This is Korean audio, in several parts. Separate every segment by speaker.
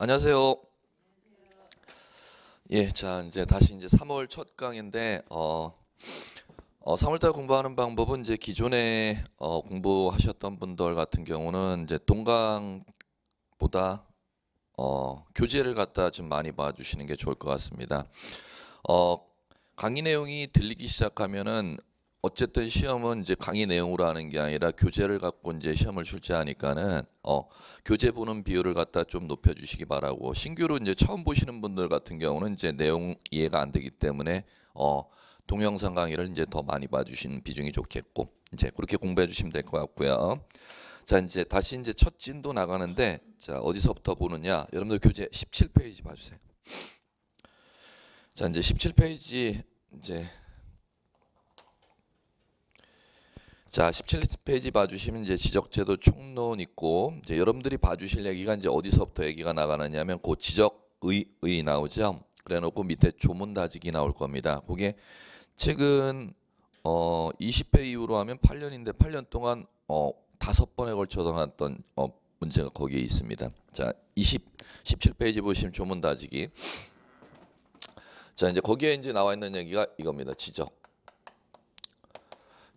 Speaker 1: 안녕하세요. 예, 자 이제 다시 이제 3월 첫 강인데 어, 어 3월달 공부하는 방법은 이제 기존에 어, 공부하셨던 분들 같은 경우는 이제 동강보다 어, 교재를 갖다 좀 많이 봐주시는 게 좋을 것 같습니다. 어, 강의 내용이 들리기 시작하면은 어쨌든 시험은 이제 강의 내용으로 하는 게 아니라 교재를 갖고 이제 시험을 출제하니까는 어 교재 보는 비율을 갖다 좀 높여 주시기 바라고 신규로 이제 처음 보시는 분들 같은 경우는 이제 내용 이해가 안 되기 때문에 어 동영상 강의를 이제 더 많이 봐주시는 비중이 좋겠고 이제 그렇게 공부해 주시면 될 것 같고요. 자 이제 다시 이제 첫 진도 나가는데 자 어디서부터 보느냐 여러분들 교재 17페이지 봐 주세요. 자 이제 17페이지 이제 자, 17페이지 봐주시면 이제 지적제도 총론 있고 이제 여러분들이 봐주실 얘기가 이제 어디서부터 얘기가 나가느냐면 그 지적의 나오죠. 그래놓고 밑에 조문 다지기 나올 겁니다. 그게 최근 어 20회 이후로 하면 8년인데 8년 동안 어다 번에 걸쳐서 나왔던 어 문제가 거기에 있습니다. 자, 20 17페이지 보시면 조문 다지기. 자, 이제 거기에 이제 나와 있는 얘기가 이겁니다. 지적.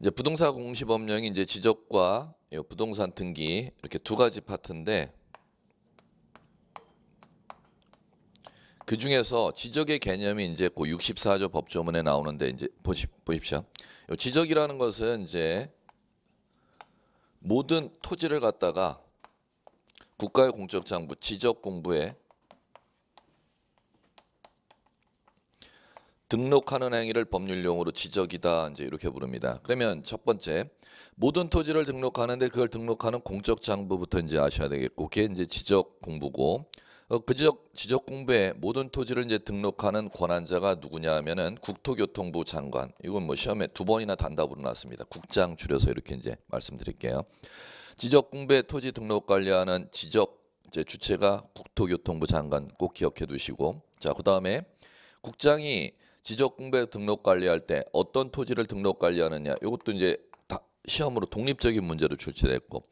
Speaker 1: 이제 부동산 공시법령이 이제 지적과 부동산 등기 이렇게 두 가지 파트인데 그 중에서 지적의 개념이 이제 고 64조 법조문에 나오는데 이제 보시, 보십시오. 지적이라는 것은 이제 모든 토지를 갖다가 국가의 공적 장부 지적 공부에 등록하는 행위를 법률 용어로 지적이다 이제 이렇게 부릅니다. 그러면 첫 번째 모든 토지를 등록하는데 그걸 등록하는 공적 장부부터 이제 아셔야 되겠고 그게 이제 지적 공부고 어, 그 지적 지적 공부에 모든 토지를 이제 등록하는 권한자가 누구냐 하면은 국토교통부 장관 이건 뭐 시험에 두 번이나 단답으로 나왔습니다. 국장 줄여서 이렇게 이제 말씀드릴게요. 지적 공부에 토지 등록 관리하는 지적 이제 주체가 국토교통부 장관 꼭 기억해 두시고 자 그다음에 국장이 지적공배 등록 관리할 때 어떤 토지를 등록 관리하느냐 이것도 이제 다 시험으로 독립적인 문제로 출제됐고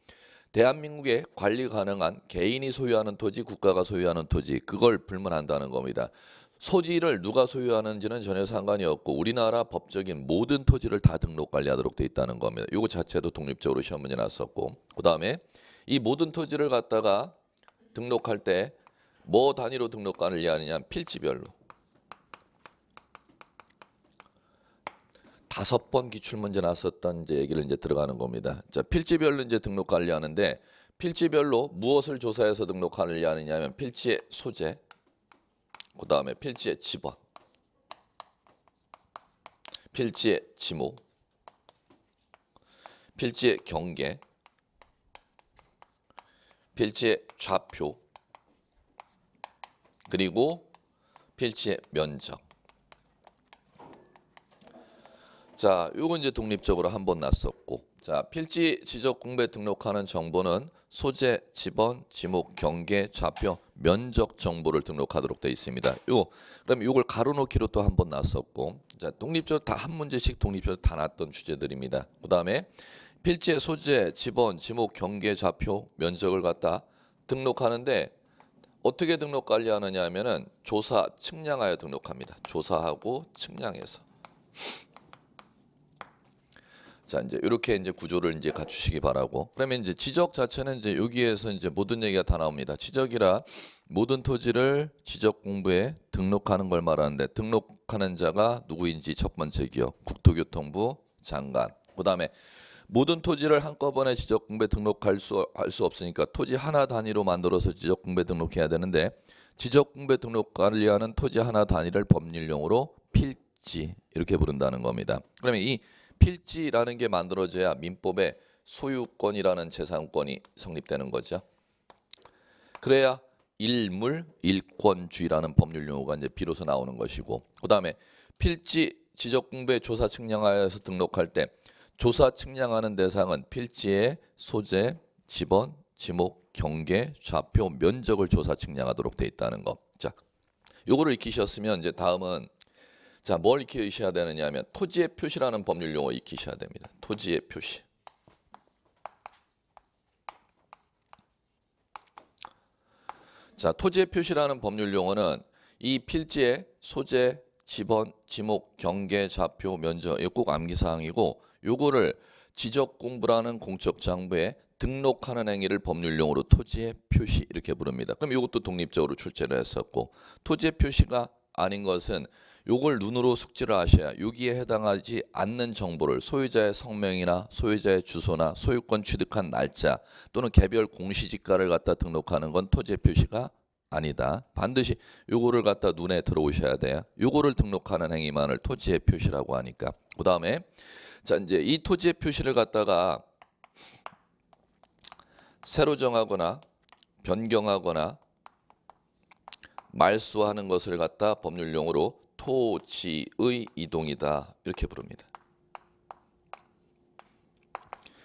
Speaker 1: 대한민국에 관리 가능한 개인이 소유하는 토지 국가가 소유하는 토지 그걸 불문한다는 겁니다. 소지를 누가 소유하는지는 전혀 상관이 없고 우리나라 법적인 모든 토지를 다 등록 관리하도록 돼 있다는 겁니다. 이거 자체도 독립적으로 시험 문제 났었고 그다음에 이 모든 토지를 갖다가 등록할 때 뭐 단위로 등록 관리하느냐 필지별로 다섯 번 기출문제 나왔었던 이제 얘기를 이제 들어가는 겁니다. 자, 필지별로 이제 등록 관리하는데 필지별로 무엇을 조사해서 등록 관리하느냐 하면 필지의 소재, 그 다음에 필지의 집안, 필지의 지목, 필지의 경계, 필지의 좌표, 그리고 필지의 면적. 자, 이건 이제 독립적으로 한 번 났었고. 자, 필지 지적 공부 등록하는 정보는 소재, 지번, 지목, 경계, 좌표, 면적 정보를 등록하도록 되어 있습니다. 요 그럼 요걸 가로놓기로 또 한번 났었고. 자, 독립적으로 다한 문제씩 독립적으로 다 났던 주제들입니다. 그다음에 필지의 소재, 지번, 지목, 경계, 좌표, 면적을 갖다 등록하는데 어떻게 등록 관리하느냐 하면은 조사 측량하여 등록합니다. 조사하고 측량해서 자 이제 이렇게 이제 구조를 이제 갖추시기 바라고 그러면 이제 지적 자체는 이제 여기에서 이제 모든 얘기가 다 나옵니다 지적이라 모든 토지를 지적 공부에 등록하는 걸 말하는데 등록하는 자가 누구인지 첫 번째 기억 국토교통부 장관 그다음에 모든 토지를 한꺼번에 지적 공부에 등록할 수 할 수 없으니까 토지 하나 단위로 만들어서 지적 공부에 등록해야 되는데 지적 공부에 등록 관리하는 토지 하나 단위를 법률용으로 필지 이렇게 부른다는 겁니다 그러면 이 필지라는 게 만들어져야 민법에 소유권이라는 재산권이 성립되는 거죠. 그래야 일물 일권주의라는 법률 용어가 이제 비로소 나오는 것이고 그다음에 필지 지적 공부에 조사 측량하여서 등록할 때 조사 측량하는 대상은 필지의 소재, 지번, 지목, 경계, 좌표, 면적을 조사 측량하도록 돼 있다는 것. 자, 요거를 익히셨으면 이제 다음은 자, 뭘 익히셔야 되느냐 하면 토지의 표시라는 법률 용어 익히셔야 됩니다. 토지의 표시. 자, 토지의 표시라는 법률 용어는 이 필지의 소재, 지번, 지목, 경계, 좌표, 면적 이꼭 암기 사항이고 요거를 지적 공부라는 공적 장부에 등록하는 행위를 법률용어로 토지의 표시 이렇게 부릅니다. 그럼 이것도 독립적으로 출제를 했었고 토지의 표시가 아닌 것은 요걸 눈으로 숙지를 하셔야 여기에 해당하지 않는 정보를 소유자의 성명이나 소유자의 주소나 소유권 취득한 날짜 또는 개별 공시지가를 갖다 등록하는 건 토지 표시가 아니다. 반드시 요거를 갖다 눈에 들어오셔야 돼요. 요거를 등록하는 행위만을 토지의 표시라고 하니까. 그 다음에 자 이제 이 토지의 표시를 갖다가 새로 정하거나 변경하거나 말소하는 것을 갖다 법률용으로 토지의 이동이다 이렇게 부릅니다.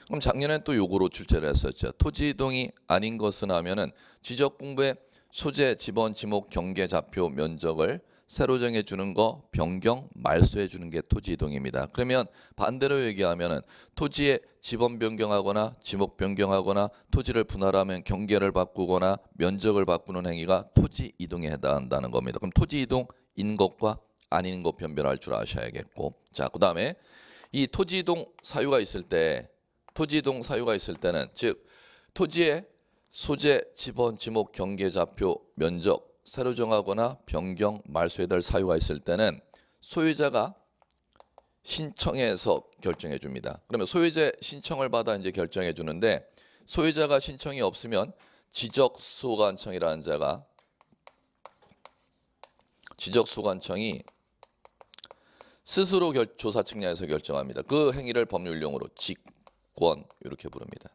Speaker 1: 그럼 작년에 또 요거로 출제를 했었죠. 토지 이동이 아닌 것은 하면은 지적 공부의 소재, 지번, 지목, 경계, 좌표, 면적을 새로 정해 주는 거 변경 말소해 주는 게 토지 이동입니다. 그러면 반대로 얘기하면은 토지의 지번 변경하거나 지목 변경하거나 토지를 분할하면 경계를 바꾸거나 면적을 바꾸는 행위가 토지 이동에 해당한다는 겁니다. 그럼 토지 이동 인 것과 아닌 것 변별할 줄 아셔야겠고 자 그 다음에 이 토지이동 사유가 있을 때 토지이동 사유가 있을 때는 즉 토지의 소재, 지번, 지목, 경계, 좌표, 면적 새로 정하거나 변경, 말소에 달 사유가 있을 때는 소유자가 신청해서 결정해 줍니다. 그러면 소유자 신청을 받아 이제 결정해 주는데 소유자가 신청이 없으면 지적소관청이라는 자가 지적소관청이 스스로 결, 조사 측량에서 결정합니다. 그 행위를 법률용어로 직권 이렇게 부릅니다.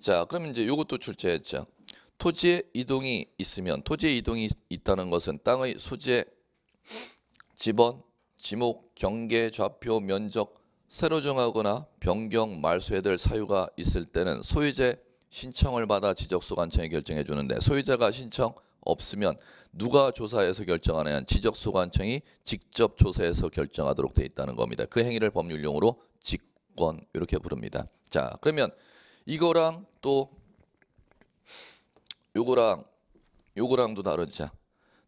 Speaker 1: 자, 그럼 이제 이것도 출제했죠. 토지의 이동이 있으면 토지의 이동이 있다는 것은 땅의 소재, 지번, 지목, 경계, 좌표, 면적 새로 정하거나 변경, 말소해될 사유가 있을 때는 소유재 신청을 받아 지적소관청이 결정해 주는데 소유자가 신청 없으면 누가 조사해서 결정하느냐 지적소관청이 직접 조사해서 결정하도록 되어 있다는 겁니다. 그 행위를 법률용으로 직권 이렇게 부릅니다. 자 그러면 이거랑 또 요거랑 요거랑도 다르죠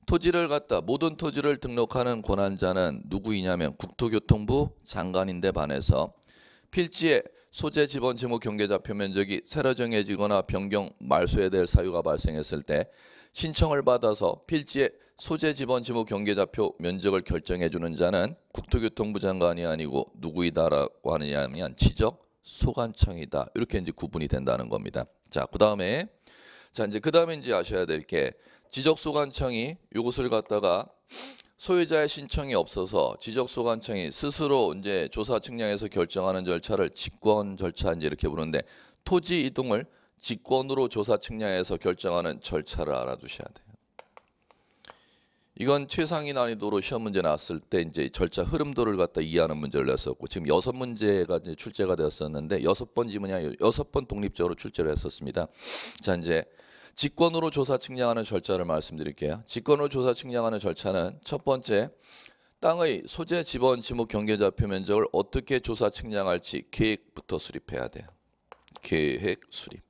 Speaker 1: 토지를 갖다 모든 토지를 등록하는 권한자는 누구이냐면 국토교통부 장관인데 반해서 필지에 소재 지번 지목 경계좌표 면적이 새로 정해지거나 변경 말소에 대한 사유가 발생했을 때 신청을 받아서 필지에 소재 지번 지목 경계좌표 면적을 결정해 주는 자는 국토교통부 장관이 아니고 누구이다라고 하느냐 하면 지적 소관청이다. 이렇게 이제 구분이 된다는 겁니다. 자, 그다음에 자, 이제 그다음에 이제 아셔야 될 게 지적 소관청이 이것을 갖다가 소유자의 신청이 없어서 지적소관청이 스스로 이제 조사 측량에서 결정하는 절차를 직권 절차 이제 이렇게 부르는데 토지 이동을 직권으로 조사 측량해서 결정하는 절차를 알아두셔야 돼요. 이건 최상위 난이도로 시험 문제 나왔을 때 이제 절차 흐름도를 갖다 이해하는 문제를 냈었고 지금 여섯 문제가 이제 출제가 되었었는데 여섯 번 지문이 여섯 번 독립적으로 출제를 했었습니다. 자 이제 직권으로 조사 측량하는 절차를 말씀드릴게요. 직권으로 조사 측량하는 절차는 첫 번째 땅의 소재 지번 지목 경계좌표 면적을 어떻게 조사 측량할지 계획부터 수립해야 돼요. 계획 수립.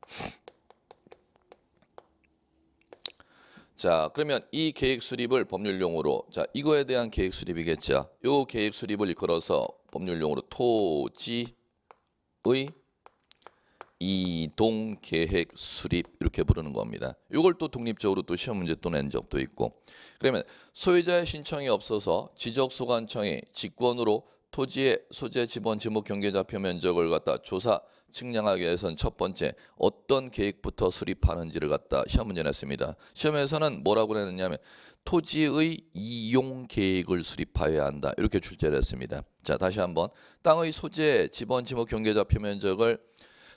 Speaker 1: 자, 그러면 이 계획 수립을 법률 용어로 자, 이거에 대한 계획 수립이겠죠. 요 계획 수립을 이어서 법률 용어로 토지의 이동 계획 수립 이렇게 부르는 겁니다. 이걸 또 독립적으로 또 시험 문제 또 낸 적도 있고. 그러면 소유자의 신청이 없어서 지적소관청이 직권으로 토지의 소재 지번 지목 경계 좌표 면적을 갖다 조사 측량하기 위해서는 첫 번째 어떤 계획부터 수립하는지를 갖다 시험 을제 냈습니다. 시험에서는 뭐라고 내느냐면 토지의 이용 계획을 수립하여야 한다. 이렇게 출제를 했습니다. 자, 다시 한번 땅의 소재, 지번, 지목, 경계자 표면적을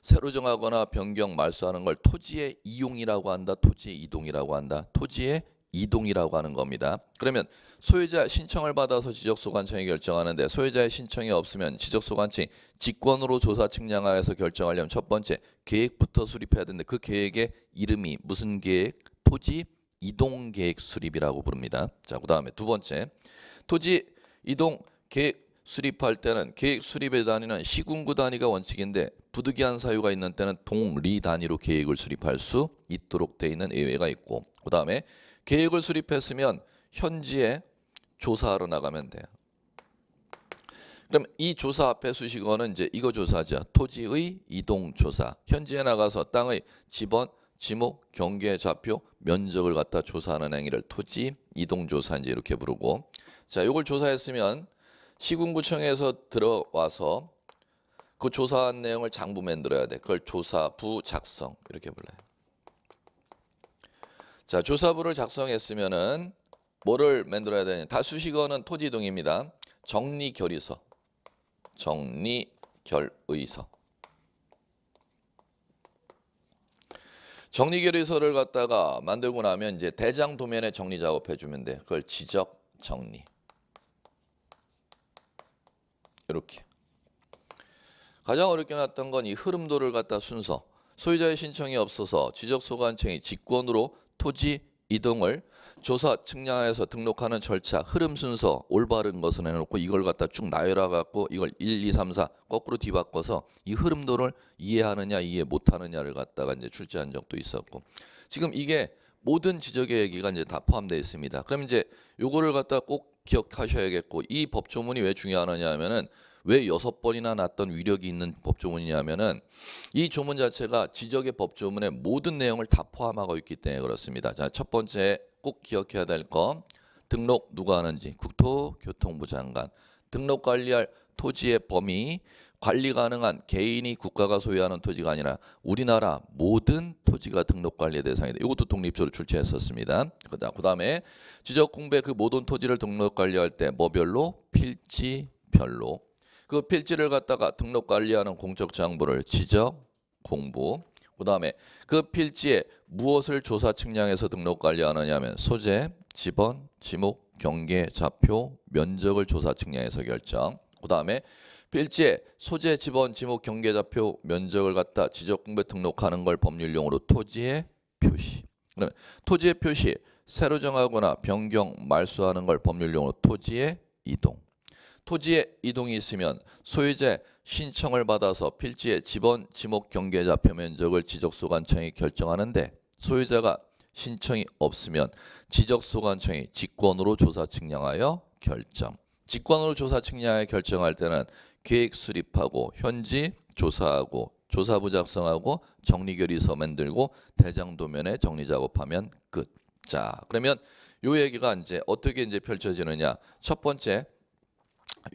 Speaker 1: 새로 정하거나 변경 말소하는 걸 토지의 이용이라고 한다. 토지의 이동이라고 한다. 토지의 이동이라고 하는 겁니다. 그러면 소유자 신청을 받아서 지적소관청이 결정하는데 소유자의 신청이 없으면 지적소관청 직권으로 조사 측량하여서 결정하려면 첫 번째 계획부터 수립해야 되는데 그 계획의 이름이 무슨 계획? 토지 이동 계획 수립이라고 부릅니다. 자, 그다음에 두 번째 토지 이동 계획 수립할 때는 계획 수립의 단위는 시군구 단위가 원칙인데 부득이한 사유가 있는 때는 동리 단위로 계획을 수립할 수 있도록 돼 있는 예외가 있고 그다음에 계획을 수립했으면 현지에 조사하러 나가면 돼요. 그럼 이 조사 앞에 수식어는 이제 이거 조사죠. 토지의 이동 조사. 현지에 나가서 땅의 지번, 지목, 경계, 좌표, 면적을 갖다 조사하는 행위를 토지 이동 조사인지 이렇게 부르고 자, 요걸 조사했으면 시군구청에서 들어와서 그 조사한 내용을 장부 만들어야 돼. 그걸 조사부 작성 이렇게 불러요. 자, 조사부를 작성했으면은 뭐를 만들어야 되냐? 다수식어는 토지동입니다. 정리결의서. 정리결의서. 정리결의서를 갖다가 만들고 나면 이제 대장 도면에 정리 작업해 주면 돼. 그걸 지적 정리. 이렇게. 가장 어렵게 났던 건 이 흐름도를 갖다 순서. 소유자의 신청이 없어서 지적소관청이 직권으로 토지 이동을 조사 측량에서 등록하는 절차 흐름 순서 올바른 것을 해놓고 이걸 갖다 쭉 나열해 갖고 이걸 1, 2, 3, 4 거꾸로 뒤바꿔서 이 흐름도를 이해하느냐 이해 못하느냐를 갖다가 이제 출제한 적도 있었고 지금 이게 모든 지적의 얘기가 이제 다 포함되어 있습니다. 그럼 이제 요거를 갖다 꼭 기억하셔야겠고 이 법조문이 왜 중요하느냐 하면은 왜 여섯 번이나 났던 위력이 있는 법조문이냐면은 이 조문 자체가 지적의 법조문의 모든 내용을 다 포함하고 있기 때문에 그렇습니다. 자, 첫 번째 꼭 기억해야 될건 등록 누가 하는지 국토교통부 장관 등록 관리할 토지의 범위 관리 가능한 개인이 국가가 소유하는 토지가 아니라 우리나라 모든 토지가 등록 관리 대상이다. 이것도 독립조를 출제했었습니다. 그다음에 지적 공백 그 모든 토지를 등록 관리할 때 뭐별로 필지별로 그 필지를 갖다가 등록 관리하는 공적 장부를 지적, 공부, 그 다음에 그 필지에 무엇을 조사 측량해서 등록 관리하느냐면 하 소재, 지번, 지목, 경계, 좌표, 면적을 조사 측량해서 결정. 그 다음에 필지에 소재, 지번, 지목, 경계, 좌표, 면적을 갖다 지적 공부에 등록하는 걸법률용으로토지에 표시. 그다음에 토지에 표시 새로 정하거나 변경, 말소하는 걸법률용으로토지에 이동. 토지의 이동이 있으면 소유자 신청을 받아서 필지의 지번 지목 경계자 표면적을 지적소관청이 결정하는데 소유자가 신청이 없으면 지적소관청이 직권으로 조사 측량하여 결정 직권으로 조사 측량하여 결정할 때는 계획 수립하고 현지 조사하고 조사부 작성하고 정리결의서 만들고 대장도면에 정리 작업하면 끝. 자 그러면 요 얘기가 이제 어떻게 이제 펼쳐지느냐 첫 번째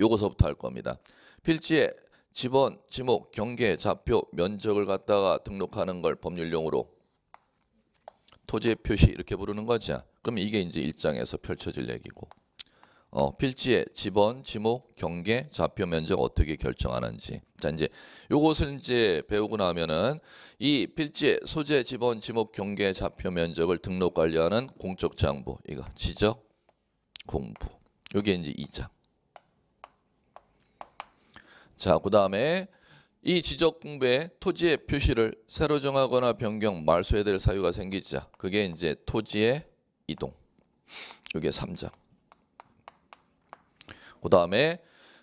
Speaker 1: 요거서부터 할 겁니다. 필지에 지번, 지목, 경계, 좌표, 면적을 갖다가 등록하는 걸 법률용어로 토지 표시 이렇게 부르는 거죠. 그럼 이게 이제 일장에서 펼쳐질 얘기고. 어, 필지의 지번, 지목, 경계, 좌표 면적 어떻게 결정하는지. 자, 이제 요것을 이제 배우고 나면은 이 필지의 소재, 지번, 지목, 경계, 좌표 면적을 등록 관리하는 공적 장부. 이거 지적 공부. 요게 이제 이장 자, 그 다음에 이 지적 공부에 토지의 표시를 새로 정하거나 변경, 말소해야 될 사유가 생기자. 그게 이제 토지의 이동. 이게 3장. 그 다음에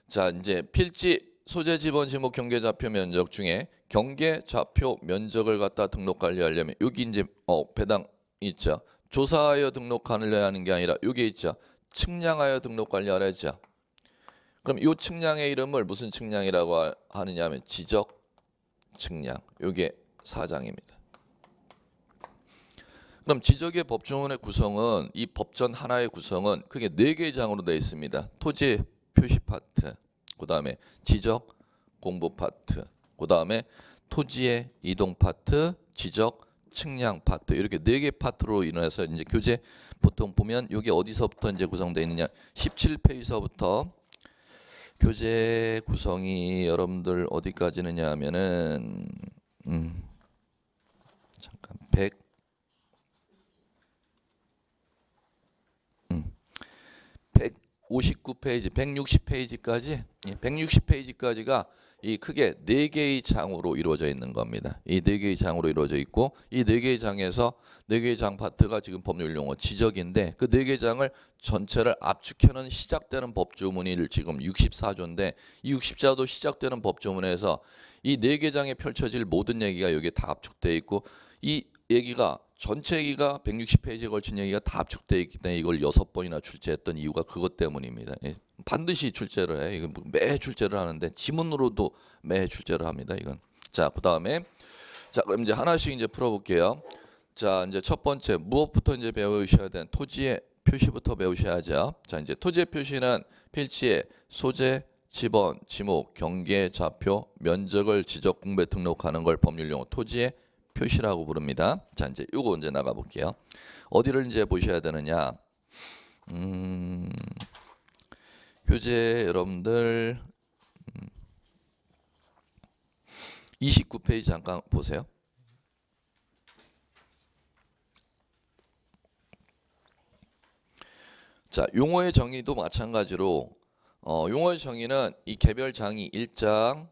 Speaker 1: 자 이제 필지 소재 지번 지목 경계 좌표 면적 중에 경계 좌표 면적을 갖다 등록 관리하려면 여기 이제 어 배당 있죠. 조사하여 등록 관리 하는 게 아니라 여기 있죠. 측량하여 등록 관리하라 했죠. 그럼 이 측량의 이름을 무슨 측량이라고 하느냐 하면 지적 측량. 이게 4장입니다. 그럼 지적의 법조문의 구성은 이 법전 하나의 구성은 크게 네 개의 장으로 되어 있습니다. 토지 표시 파트, 그 다음에 지적 공부 파트, 그 다음에 토지의 이동 파트, 지적 측량 파트 이렇게 네개 파트로 인해서 이제 교재 보통 보면 이게 어디서부터 이제 구성되어 있느냐 17페이지서부터 교재 구성이 여러분들 어디까지느냐 하면은 음, 잠깐 100 5 음, 9페이지 160페이지까지 160페이지까지가 예, 이 크게 네 개의 장으로 이루어져 있는 겁니다. 이 네 개의 장으로 이루어져 있고 이 네 개의 장에서 네 개의 장 파트가 지금 법률 용어 지적인데 그 네개 장을 전체를 압축해는 시작되는 법조문이 지금 64조인데 이 64조 시작되는 법조문에서 이 네개 장에 펼쳐질 모든 얘기가 여기다 압축돼 있고 이 얘기가 전체 얘기가 160페이지에 걸친 얘기가 다 압축되어 있기 때문에 이걸 6 번이나 출제했던 이유가 그것 때문입니다. 예, 반드시 출제를 해. 이건 뭐 매 출제를 하는데 지문으로도 매 출제를 합니다. 이건. 자, 그다음에 자, 그럼 이제 하나씩 이제 풀어 볼게요. 자, 이제 첫 번째 무엇부터 이제 배우셔야 되는 토지의 표시부터 배우셔야죠. 자, 이제 토지의 표시는 필지의 소재, 지번, 지목, 경계, 좌표, 면적을 지적 공배 등록하는 걸 법률 용어 토지의 표시라고 부릅니다. 자, 이제 요거 이제 나가 볼게요. 어디를 이제 보셔야 되느냐? 음. 교재 여러분들 29페이지 음, 잠깐 보세요. 자, 용어의 정의도 마찬가지로 어, 용어의 정의는 이 개별 장이 1장,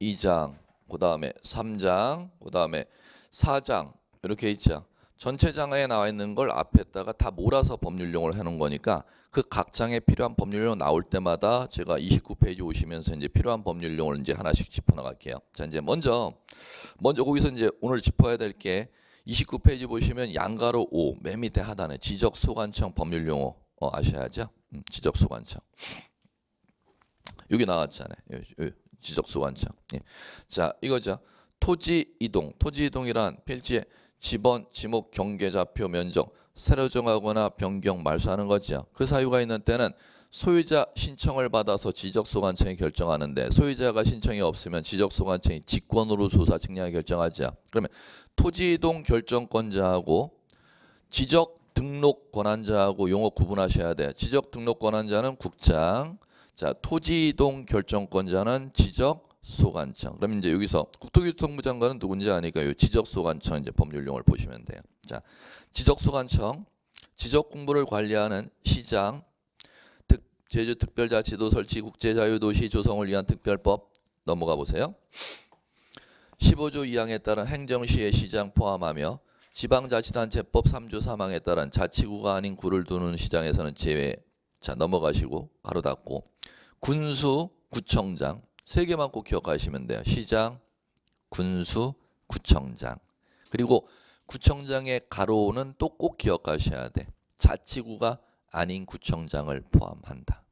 Speaker 1: 2장, 그 다음에 3장, 그 다음에 4장 이렇게 있죠. 전체 장에 나와 있는 걸 앞에다가 다 몰아서 법률용을 해놓은 거니까 그 각 장에 필요한 법률용 나올 때마다 제가 29페이지 오시면서 이제 필요한 법률용을 이제 하나씩 짚어나갈게요. 자 이제 먼저 먼저 거기서 이제 오늘 짚어야 될 게 29페이지 보시면 양가로 5, 맨 밑에 하단에 지적 소관청 법률 용어 어, 아셔야죠. 음, 지적 소관청 여기 나왔잖아요. 여기, 여기. 지적 소환청. 예. 자, 이거죠. 토지 이동. 토지 이동이란 필지에 지번, 지목, 경계 좌표 면적 새로 정하거나 변경 말소하는 거죠. 그 사유가 있는 때는 소유자 신청을 받아서 지적소관청이 결정하는데 소유자가 신청이 없으면 지적소관청이 직권으로 조사 측량을 결정하죠. 그러면 토지이동 결정권자하고 지적 등록 권한자하고 용어 구분하셔야 돼. 요 지적 등록 권한자는 국장, 자, 토지이동 결정권자는 지적 소관청. 그럼 이제 여기서 국토교통부 장관은 누군지 아니까 요 지적 소관청 이제 법률용을 보시면 돼요. 자, 지적 소관청, 지적 공부를 관리하는 시장, 특, 제주특별자치도 설치 국제자유도시 조성을 위한 특별법 넘어가 보세요. 15조 2항에 따른 행정시의 시장 포함하며 지방자치단체법 3조 3항에 따른 자치구가 아닌 구를 두는 시장에서는 제외. 자 넘어가시고 가로 닫고 군수, 구청장 세 개만 꼭 기억하시면 돼요. 시장, 군수, 구청장. 그리고 구청장의 가로는 또 꼭 기억하셔야 돼. 자치구가 아닌 구청장을 포함한다.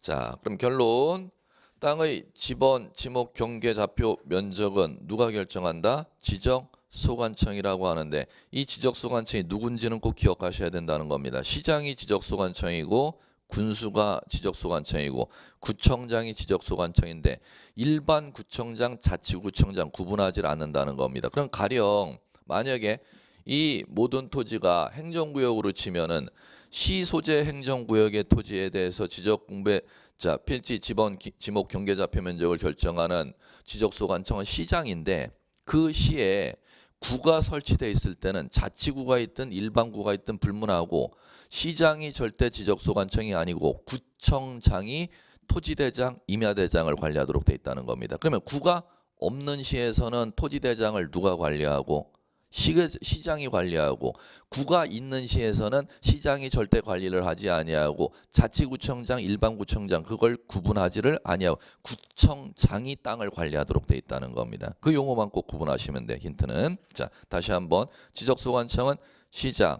Speaker 1: 자, 그럼 결론. 땅의 지번, 지목, 경계, 좌표, 면적은 누가 결정한다? 지정 소관청이라고 하는데 이 지적 소관청이 누군지는 꼭 기억하셔야 된다는 겁니다. 시장이 지적 소관청이고 군수가 지적 소관청이고 구청장이 지적 소관청인데 일반 구청장 자치구청장 구분하지 않는다는 겁니다. 그럼 가령 만약에 이 모든 토지가 행정구역으로 치면은 시 소재 행정구역의 토지에 대해서 지적 공배 자 필지 지번 기, 지목 경계좌표 면적을 결정하는 지적소관청은 시장인데 그 시에 구가 설치돼 있을 때는 자치구가 있든 일반구가 있든 불문하고 시장이 절대 지적소관청이 아니고 구청장이 토지대장, 임야대장을 관리하도록 돼 있다는 겁니다. 그러면 구가 없는 시에서는 토지대장을 누가 관리하고 시, 장이 관리하고 구가 있는 시에서는 시장이 절대 관리를 하지 아니하고 자치구청장 일반구청장 그걸 구분하지를 아니하고 구청장이 땅을 관리하도록 돼 있다는 겁니다 그 용어만 꼭 구분하시면 돼 힌트는 자 다시 한번 지적소관청은 시장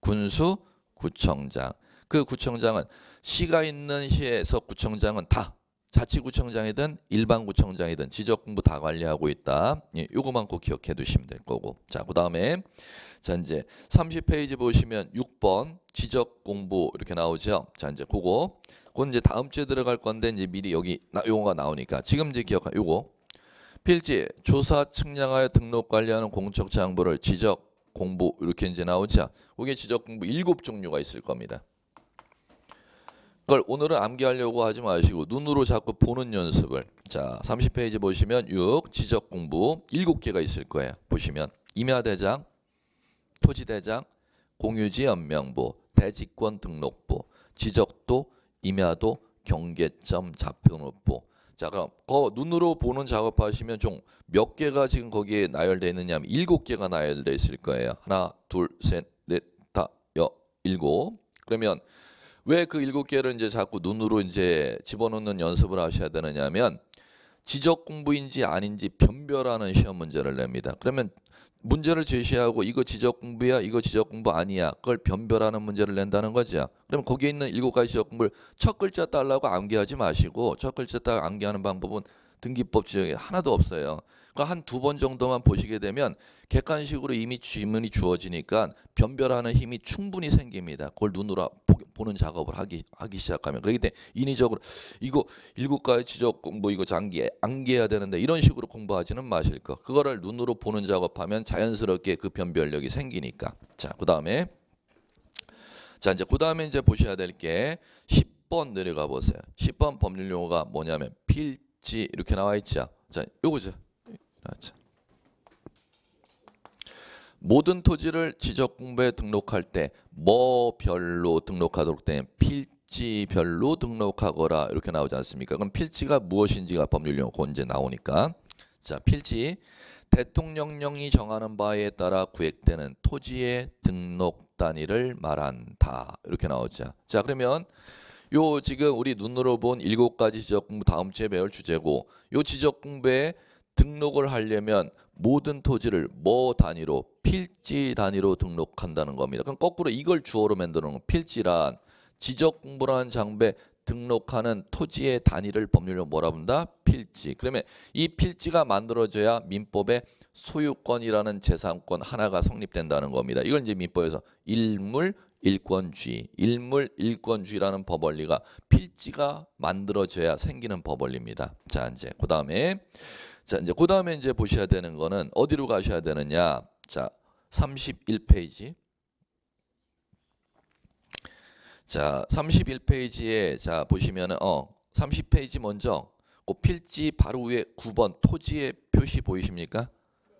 Speaker 1: 군수 구청장 그 구청장은 시가 있는 시에서 구청장은 다 자치구청장이든 일반구청장이든 지적공부 다 관리하고 있다. 예, 요것만꼭 기억해 두시면 될 거고. 자, 그 다음에 자 이제 30페이지 보시면 6번 지적공부 이렇게 나오죠. 자 이제 그거 그건 이제 다음 주에 들어갈 건데 이제 미리 여기 나, 용어가 나오니까 지금 이제 기억하 요거 필지 조사 측량하여 등록 관리하는 공적 장부를 지적 공부 이렇게 이제 나오죠. 그게 지적 공부 7 종류가 있을 겁니다. 그걸 오늘은 암기하려고 하지 마시고 눈으로 자꾸 보는 연습을 자 30페이지 보시면 6 지적 공부 7개가 있을 거예요 보시면 임야대장 토지대장 공유지 연명부 대지권 등록부 지적도 임야도 경계점 좌표노부 자 그럼 거 눈으로 보는 작업하시면 좀 몇 개가 지금 거기에 나열되어 있느냐 하면 7개가 나열되어 있을 거예요 하나 둘 셋 넷 다 여 일곱 그러면 왜그 일곱 개를 이제 자꾸 눈으로 이제 집어넣는 연습을 하셔야 되느냐면 지적 공부인지 아닌지 변별하는 시험 문제를 냅니다. 그러면 문제를 제시하고 이거 지적 공부야, 이거 지적 공부 아니야. 그걸 변별하는 문제를 낸다는 거죠. 그럼 거기에 있는 일곱 가지 지적 공부를 첫 글자 따려고 암기하지 마시고 첫 글자 따 암기하는 방법은 등기법 지적이 하나도 없어요. 그한두번 그러니까 정도만 보시게 되면 객관식으로 이미 질문이 주어지니까 변별하는 힘이 충분히 생깁니다. 그걸 눈으로 보는 작업을 하기 하기 시작하면 그렇기 때문에 인위적으로 이거 일국가의 지적 공부 이거 장기 암기해야 되는데 이런 식으로 공부하지는 마실 거. 그거를 눈으로 보는 작업하면 자연스럽게 그 변별력이 생기니까. 자, 그다음에 자, 이제 그다음에 이제 보셔야 될 게 10번 내려가 보세요. 10번 법률 용어가 뭐냐면 필지 이렇게 나와 있죠. 자, 요거죠. 아, 자. 모든 토지를 지적 공부에 등록할 때 뭐별로 등록하도록 된 필지별로 등록하거라 이렇게 나오지 않습니까? 그럼 필지가 무엇인지가 법률 용어 그 이제 나오니까 자 필지 대통령령이 정하는 바에 따라 구획되는 토지의 등록 단위를 말한다 이렇게 나오죠. 자 그러면 요 지금 우리 눈으로 본 일곱 가지 지적 공부 다음 주에 배울 주제고 요 지적 공부에 등록을 하려면 모든 토지를 뭐 단위로 필지 단위로 등록한다는 겁니다. 그럼 거꾸로 이걸 주어로 만드는 건 필지란 지적 공부라 장배 등록하는 토지의 단위를 법률로 뭐라 본다? 필지. 그러면 이 필지가 만들어져야 민법의 소유권이라는 재산권 하나가 성립된다는 겁니다. 이걸 이제 민법에서 일물 일권주의, 일물 일권주의라는 법원리가 필지가 만들어져야 생기는 법원리입니다. 자, 이제 그다음에 자, 이제 그 다음에 이제 보셔야 되는 거는 어디로 가셔야 되느냐. 자, 31페이지. 자, 31페이지에 자, 보시면은 어, 30페이지 먼저 그 필지 바로 위에 9번 토지의 표시 보이십니까?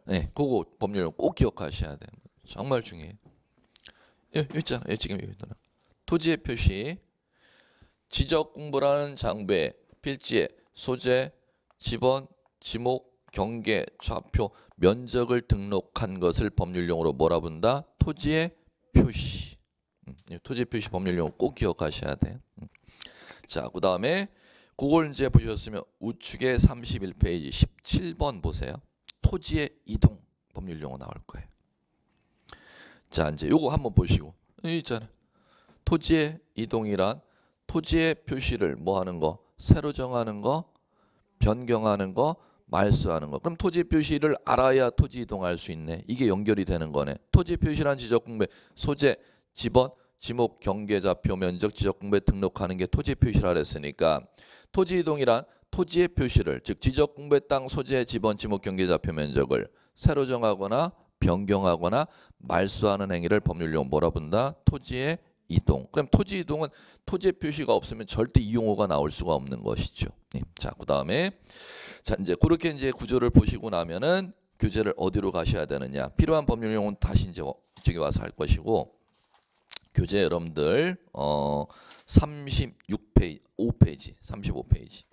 Speaker 1: 네, 그거 법률 꼭 기억하셔야 돼요. 정말 중요해요. 예, 있잖아. 예, 지금 여기 잖아 토지의 표시 지적 공부라는 장부에 필지에 소재, 지번, 지목, 경계, 좌표, 면적을 등록한 것을 법률용어로 뭐라 본다? 토지의 표시. 음, 토지 표시 법률용어 꼭 기억하셔야 돼. 음. 자, 그 다음에 그걸 이제 보셨으면 우측에 31페이지 17번 보세요. 토지의 이동 법률용어 나올 거예요. 자, 이제 요거 한번 보시고 있잖아. 토지의 이동이란 토지의 표시를 뭐 하는 거, 새로 정하는 거, 변경하는 거, 말소하는 거. 그럼 토지 표시를 알아야 토지 이동할 수 있네. 이게 연결이 되는 거네. 토지 표시란 지적 공배 소재, 지번, 지목, 경계, 좌표, 면적, 지적 공배 등록하는 게 토지 표시라 그랬으니까 토지 이동이란 토지의 표시를 즉 지적 공배 땅 소재, 지번, 지목, 경계, 좌표, 면적을 새로 정하거나 변경하거나 말소하는 행위를 법률용 뭐라 본다? 토지의 이동. 그럼 토지 이동은 토지 표시가 없으면 절대 이용어가 나올 수가 없는 것이죠. 예. 자, 그다음에 자, 이제 그렇게 이제 구조를 보시고 나면은 교재를 어디로 가셔야 되느냐. 필요한 법률 용어는 다시 이제 어, 저기 와서 할 것이고 교재 여러분들 어 36페이지, 5페이지, 35페이지.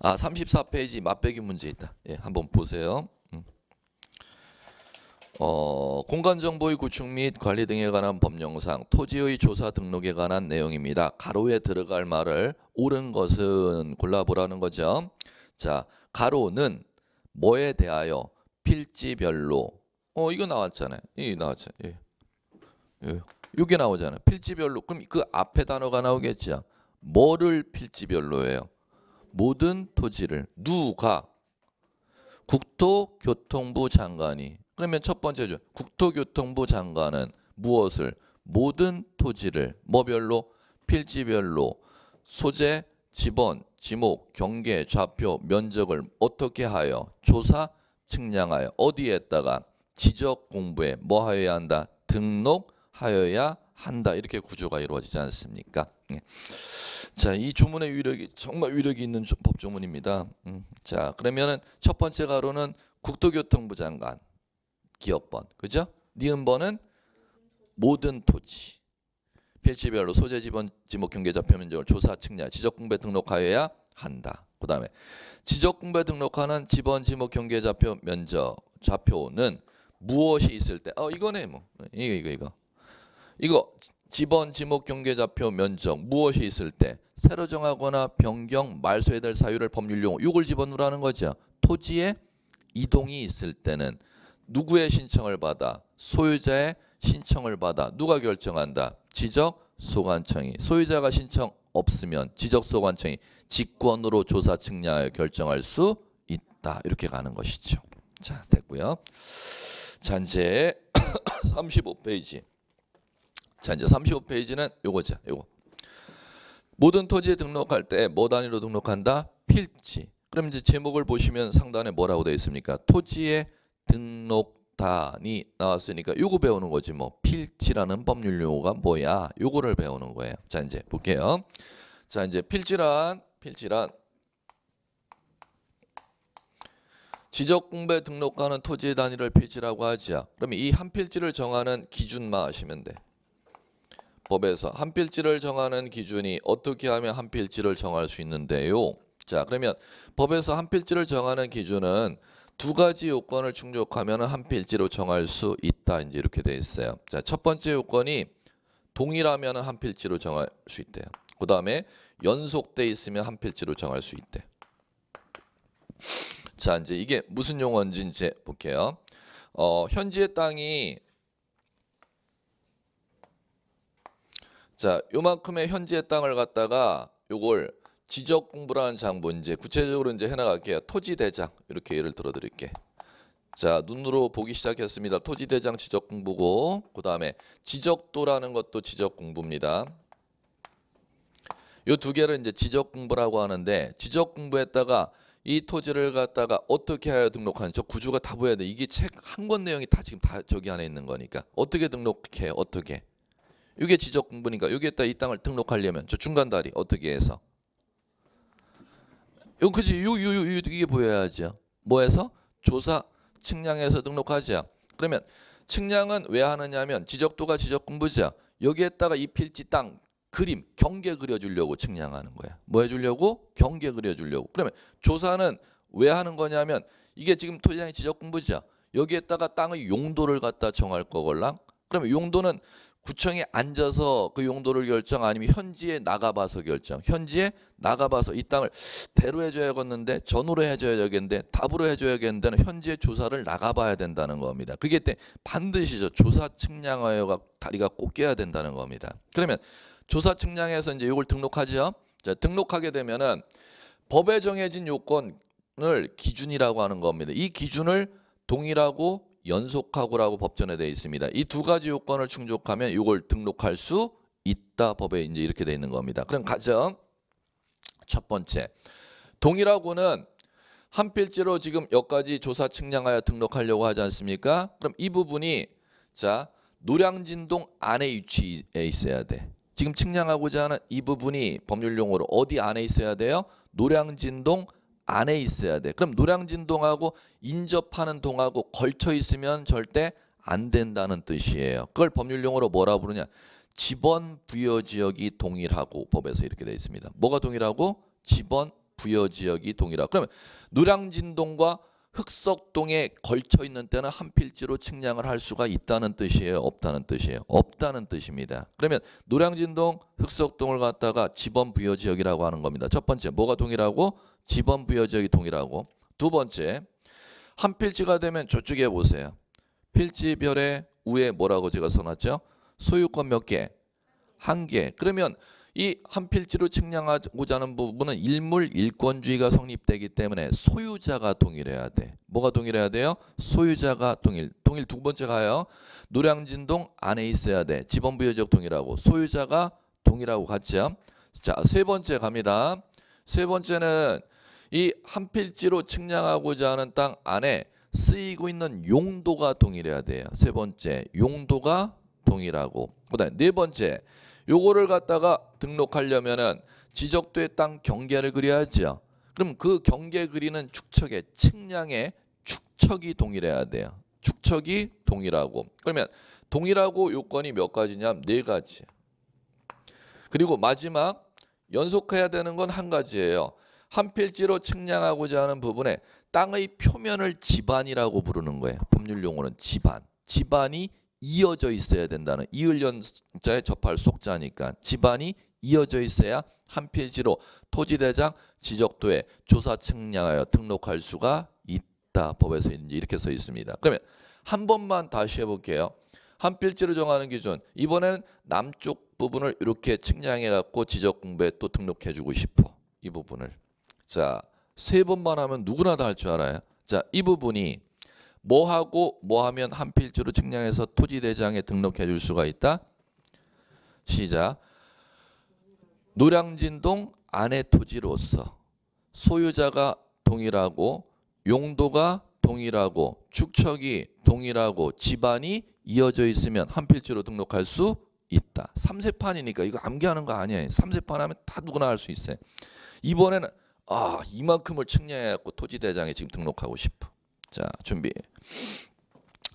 Speaker 1: 아, 34페이지 맛배기 문제 있다. 예, 한번 보세요. 어, 공간정보의 구축 및 관리 등에 관한 법령상 토지의 조사 등록에 관한 내용입니다. 가로에 들어갈 말을 옳은 것은 골라보라는 거죠. 자, 가로는 뭐에 대하여 필지별로 어 이거 나왔잖아요. 이 예, 나왔죠. 예. 예. 이게 나오잖아요. 필지별로 그럼 그 앞에 단어가 나오겠죠. 뭐를 필지별로해요 모든 토지를 누가 국토교통부 장관이 그러면 첫 번째죠. 국토교통부 장관은 무엇을 모든 토지를 뭐별로 필지별로 소재, 지번, 지목, 경계, 좌표, 면적을 어떻게 하여 조사, 측량하여 어디에다가 지적 공부에 뭐하여야 한다 등록하여야 한다 이렇게 구조가 이루어지지 않습니까? 예. 자, 이 조문의 위력이 정말 위력이 있는 조, 법조문입니다. 음, 자, 그러면은 첫 번째 가로는 국토교통부 장관 기업번. 그죠? 니은번은 모든 토지. 필지별로 소재 지번 지목경 계좌 표면적을 조사 측량 지적 공배 등록하여야 한다. 그다음에 지적 공배 등록하는 지번 지목경 계좌표 면적 좌표는 무엇이 있을 때? 어 이거네 뭐 이거 이거 이거 이거 지번 지목 경계좌표 면적 무엇이 있을 때 새로 정하거나 변경 말소해야 될 사유를 법률 용어 6을 집어넣으라는 거죠. 토지에 이동이 있을 때는 누구의 신청을 받아? 소유자의 신청을 받아. 누가 결정한다? 지적 소관청이. 소유자가 신청 없으면 지적 소관청이 직권으로 조사 측량하여 결정할 수 있다. 이렇게 가는 것이죠. 자, 됐고요. 자, 이제 35페이지. 자, 이제 35페이지는 요거죠. 요거. 모든 토지에 등록할 때 뭐 단위로 등록한다? 필지. 그럼 이제 제목을 보시면 상단에 뭐라고 되어 있습니까? 토지의 등록단이 나왔으니까 이거 배우는 거지 뭐 필지라는 법률 용어가 뭐야 이거를 배우는 거예요 자 이제 볼게요 자 이제 필지란 필지란 지적공배 등록하는 토지의 단위를 필지라고 하지요. 그러면 이 한 필지를 정하는 기준만 아시면 돼. 법에서 한 필지를 정하는 기준이 어떻게 하면 한 필지를 정할 수 있는데요. 자 그러면 법에서 한 필지를 정하는 기준은 두 가지 요건을 충족하면 한필지로 정할 수 있다. 이제 이렇게 돼 있어요. 자, 첫 번째 요건이 동일하면 한필지로 정할 수 있대요. 그 다음에 연속돼 있으면 한필지로 정할 수 있대. 자, 이제 이게 무슨 용어인지 이제 볼게요. 어, 현지의 땅이 자, 요만큼의 현지의 땅을 갖다가 요걸 지적 공부라는 장부 뭐 이제 구체적으로 이제 해나갈게요. 토지 대장 이렇게 예를 들어 드릴게. 자 눈으로 보기 시작했습니다. 토지 대장 지적 공부고 그 다음에 지적도라는 것도 지적 공부입니다. 이 두 개를 이제 지적 공부라고 하는데 지적 공부했다가 이 토지를 갖다가 어떻게 하여 등록하는지 구조가 다 보여야 돼. 이게 책 한 권 내용이 다 지금 다 저기 안에 있는 거니까 어떻게 등록해 어떻게 이게 지적 공부니까 여기에다 이 땅을 등록하려면 저 중간 다리 어떻게 해서 이건 그지 요, 요, 이게 보여야죠. 뭐에서 조사 측량에서 등록하지요 그러면 측량은 왜 하느냐면 지적도가 지적 공부자 여기에다가 이 필지 땅 그림 경계 그려주려고 측량하는 거야. 뭐 해주려고 경계 그려주려고. 그러면 조사는 왜 하는 거냐면 이게 지금 토지장의 지적 공부자 여기에다가 땅의 용도를 갖다 정할 거걸랑. 그러면 용도는 구청에 앉아서 그 용도를 결정 아니면 현지에 나가봐서 결정 현지에 나가봐서 이 땅을 대로 해줘야겠는데 전으로 해줘야겠는데 답으로 해줘야겠는데 현지에 조사를 나가봐야 된다는 겁니다 그게 때 반드시죠 조사 측량하여가 다리가 꼭 껴야 된다는 겁니다 그러면 조사 측량에서 이제 이걸 등록하죠 자, 등록하게 되면은 법에 정해진 요건을 기준이라고 하는 겁니다 이 기준을 동일하고 연속하고라고 법전에 되어 있습니다. 이 두 가지 요건을 충족하면 이걸 등록할 수 있다 법에 이제 이렇게 되어 있는 겁니다. 그럼 가정 첫 번째 동일하고는 한 필지로 지금 여기까지 조사 측량하여 등록하려고 하지 않습니까? 그럼 이 부분이 자 노량진동 안에 위치에 있어야 돼. 지금 측량하고자 하는 이 부분이 법률 용어로 어디 안에 있어야 돼요? 노량진동 안에 있어야 돼. 그럼 노량진 동하고 인접하는 동하고 걸쳐 있으면 절대 안 된다는 뜻이에요. 그걸 법률 용어로 뭐라 부르냐? 지번 부여 지역이 동일하고 법에서 이렇게 돼 있습니다. 뭐가 동일하고? 지번 부여 지역이 동일하고. 그러면 노량진동과 흑석동에 걸쳐 있는 때는 한 필지로 측량을 할 수가 있다는 뜻이에요. 없다는 뜻이에요. 없다는 뜻입니다. 그러면 노량진동, 흑석동을 갖다가 지번 부여 지역이라고 하는 겁니다. 첫 번째 뭐가 동일하고 지번 부여 지역이 동일하고 두 번째 한 필지가 되면 저쪽에 보세요. 필지별의 우에 뭐라고 제가 써놨죠? 소유권 몇 개? 한 개. 그러면 이 한 필지로 측량하고자 하는 부분은 일물 일권주의가 성립되기 때문에 소유자가 동일해야 돼. 뭐가 동일해야 돼요? 소유자가 동일. 동일 두 번째 가요. 노량진동 안에 있어야 돼. 지번부여적 동일하고 소유자가 동일하고 같죠. 자, 세 번째 갑니다. 세 번째는 이 한 필지로 측량하고자 하는 땅 안에 쓰이고 있는 용도가 동일해야 돼요. 세 번째, 용도가 동일하고. 그다음네 번째, 요거를 갖다가 등록하려면은 지적도의 땅 경계를 그려야죠. 그럼 그 경계 그리는 축척의 측량의 축척이 동일해야 돼요. 축척이 동일하고. 그러면 동일하고 요건이 몇 가지냐면 네 가지. 그리고 마지막 연속해야 되는 건 한 가지예요. 한 필지로 측량하고자 하는 부분에 땅의 표면을 지반이라고 부르는 거예요. 법률 용어는 지반. 지반이 이어져 있어야 된다는 이을연자의 접할 속자니까 지반이 이어져 있어야 한 필지로 토지대장 지적도에 조사 측량하여 등록할 수가 있다. 법에서 이제 이렇게 써 있습니다. 그러면 한 번만 다시 해볼게요. 한 필지를 정하는 기준. 이번에는 남쪽 부분을 이렇게 측량해 갖고 지적 공부에 또 등록해 주고 싶어. 이 부분을. 자, 세 번만 하면 누구나 다 할 줄 알아요. 자, 이 부분이 뭐 하고 뭐 하면 한 필지로 측량해서 토지 대장에 등록해 줄 수가 있다. 시작. 노량진동 안의 토지로서 소유자가 동일하고 용도가 동일하고 축척이 동일하고 집안이 이어져 있으면 한 필지로 등록할 수 있다. 3세판이니까 이거 암기하는 거 아니에요. 3세판 하면 다 누구나 할 수 있어요. 이번에는 아 이만큼을 측량해갖고 토지대장에 지금 등록하고 싶어. 자 준비.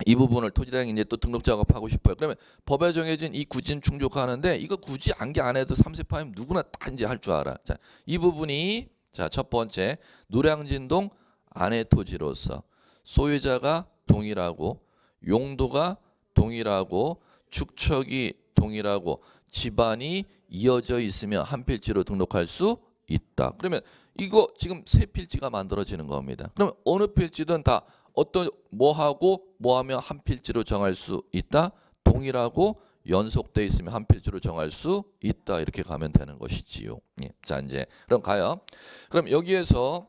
Speaker 1: 이 부분을 토지대장이 이제 또 등록 작업하고 싶어요. 그러면 법에 정해진 이 구진 충족하는데 이거 굳이 암기 안 해도 3세판이면 누구나 다 이제 할 줄 알아. 자 이 부분이 자 첫 번째 노량진동 안내 토지로서 소유자가 동일하고 용도가 동일하고 축척이 동일하고 집안이 이어져 있으면 한 필지로 등록할 수 있다. 그러면 이거 지금 세 필지가 만들어지는 겁니다. 그러면 어느 필지든 다 어떤 뭐하고 뭐하면 한 필지로 정할 수 있다. 동일하고 연속돼 있으면 한 필지로 정할 수 있다. 이렇게 가면 되는 것이지요. 예. 자 이제 그럼 가요. 그럼 여기에서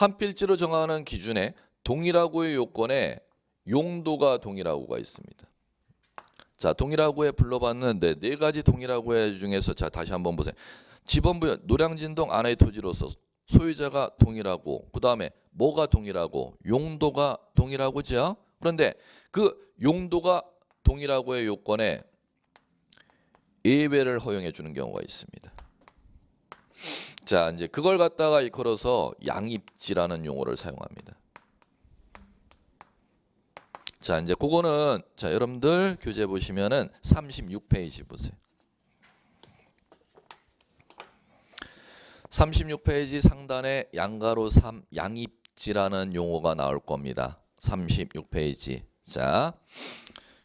Speaker 1: 한 필지로 정하는 기준에 동일하고의 요건에 용도가 동일하고가 있습니다. 자, 동일하고에 불러봤는데 네 가지 동일하고의 중에서 자 다시 한번 보세요. 지번부 노량진동 안의 토지로서 소유자가 동일하고 그 다음에 뭐가 동일하고 용도가 동일하고지 그런데 그 용도가 동일하고의 요건에 예외를 허용해 주는 경우가 있습니다. 자, 이제 그걸 갖다가 이컬어서 양입지라는 용어를 사용합니다. 자, 이제 그거는 자, 여러분들 교재 보시면은 36페이지 보세요. 36페이지 상단에 양가로 3 양입지라는 용어가 나올 겁니다. 36페이지. 자.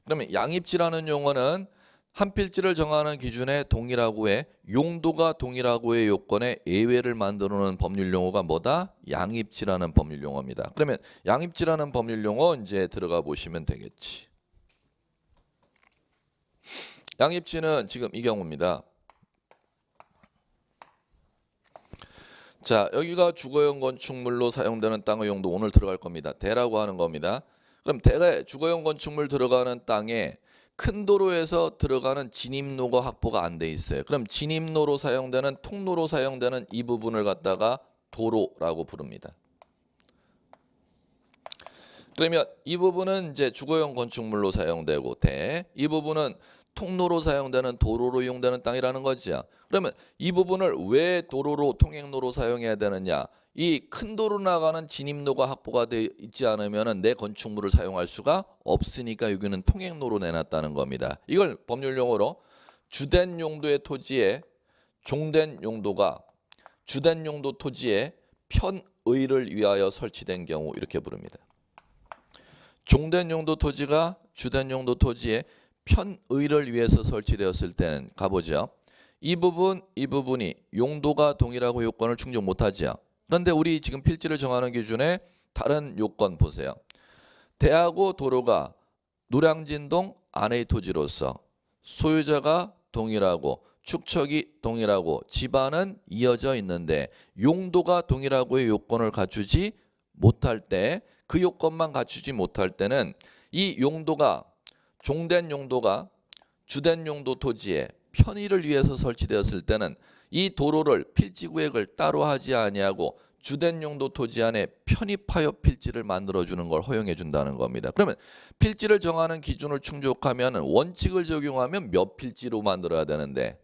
Speaker 1: 그러면 양입지라는 용어는 한 필지를 정하는 기준에 동일하고 해 용도가 동일하고 의 요건에 예외를 만들어 놓은 법률 용어가 뭐다? 양입지라는 법률 용어입니다. 그러면 양입지라는 법률 용어 이제 들어가 보시면 되겠지. 양입지는 지금 이 경우입니다. 자 여기가 주거용 건축물로 사용되는 땅의 용도 오늘 들어갈 겁니다. 대라고 하는 겁니다. 그럼 대가 주거용 건축물 들어가는 땅에 큰 도로에서 들어가는 진입로가 확보가 안 돼 있어요. 그럼 진입로로 사용되는 통로로 사용되는 이 부분을 갖다가 도로라고 부릅니다. 그러면 이 부분은 이제 주거용 건축물로 사용되고 대, 이 부분은 통로로 사용되는 도로로 이용되는 땅이라는 거지요. 그러면 이 부분을 왜 도로로 통행로로 사용해야 되느냐? 이큰 도로 나가는 진입로가 확보가 되어 있지 않으면 내 건축물을 사용할 수가 없으니까 여기는 통행로로 내놨다는 겁니다. 이걸 법률 용어로 주된 용도의 토지에 종된 용도가 주된 용도 토지에 편의를 위하여 설치된 경우 이렇게 부릅니다. 종된 용도 토지가 주된 용도 토지에 편의를 위해서 설치되었을 때는 가보죠. 이 부분, 이 부분이 용도가 동일하고 요건을 충족 못하죠. 그런데 우리 지금 필지를 정하는 기준에 다른 요건 보세요. 대하고 도로가 노량진동 안의 토지로서 소유자가 동일하고 축척이 동일하고 집안은 이어져 있는데 용도가 동일하고의 요건을 갖추지 못할 때 그 요건만 갖추지 못할 때는 이 용도가 종된 용도가 주된 용도 토지에 편의를 위해서 설치되었을 때는 이 도로를 필지 구획을 따로 하지 아니하고 주된 용도 토지 안에 편입하여 필지를 만들어 주는 걸 허용해 준다는 겁니다. 그러면 필지를 정하는 기준을 충족하면 원칙을 적용하면 몇 필지로 만들어야 되는데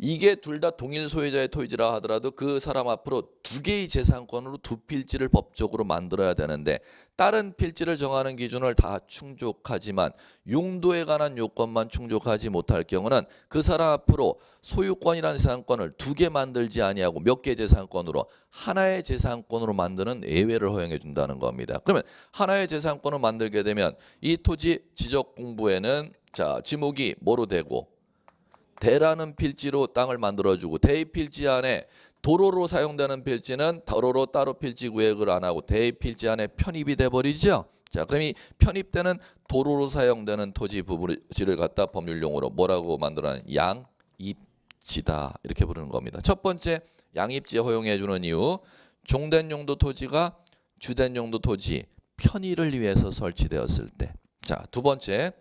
Speaker 1: 이게 둘 다 동일 소유자의 토지라 하더라도 그 사람 앞으로 두 개의 재산권으로 두 필지를 법적으로 만들어야 되는데 다른 필지를 정하는 기준을 다 충족하지만 용도에 관한 요건만 충족하지 못할 경우는 그 사람 앞으로 소유권이라는 재산권을 두 개 만들지 아니하고 몇 개 재산권으로 하나의 재산권으로 만드는 예외를 허용해 준다는 겁니다. 그러면 하나의 재산권을 만들게 되면 이 토지 지적 공부에는 자 지목이 뭐로 되고 대라는 필지로 땅을 만들어주고 대입 필지 안에 도로로 사용되는 필지는 도로로 따로 필지 구획을 안 하고 대입 필지 안에 편입이 돼버리죠. 자, 그럼 이 편입되는 도로로 사용되는 토지 부지를 갖다 법률용어로 뭐라고 만들어낸 양입지다 이렇게 부르는 겁니다. 첫 번째 양입지 허용해 주는 이유 종된 용도 토지가 주된 용도 토지 편의를 위해서 설치되었을 때. 자, 두 번째.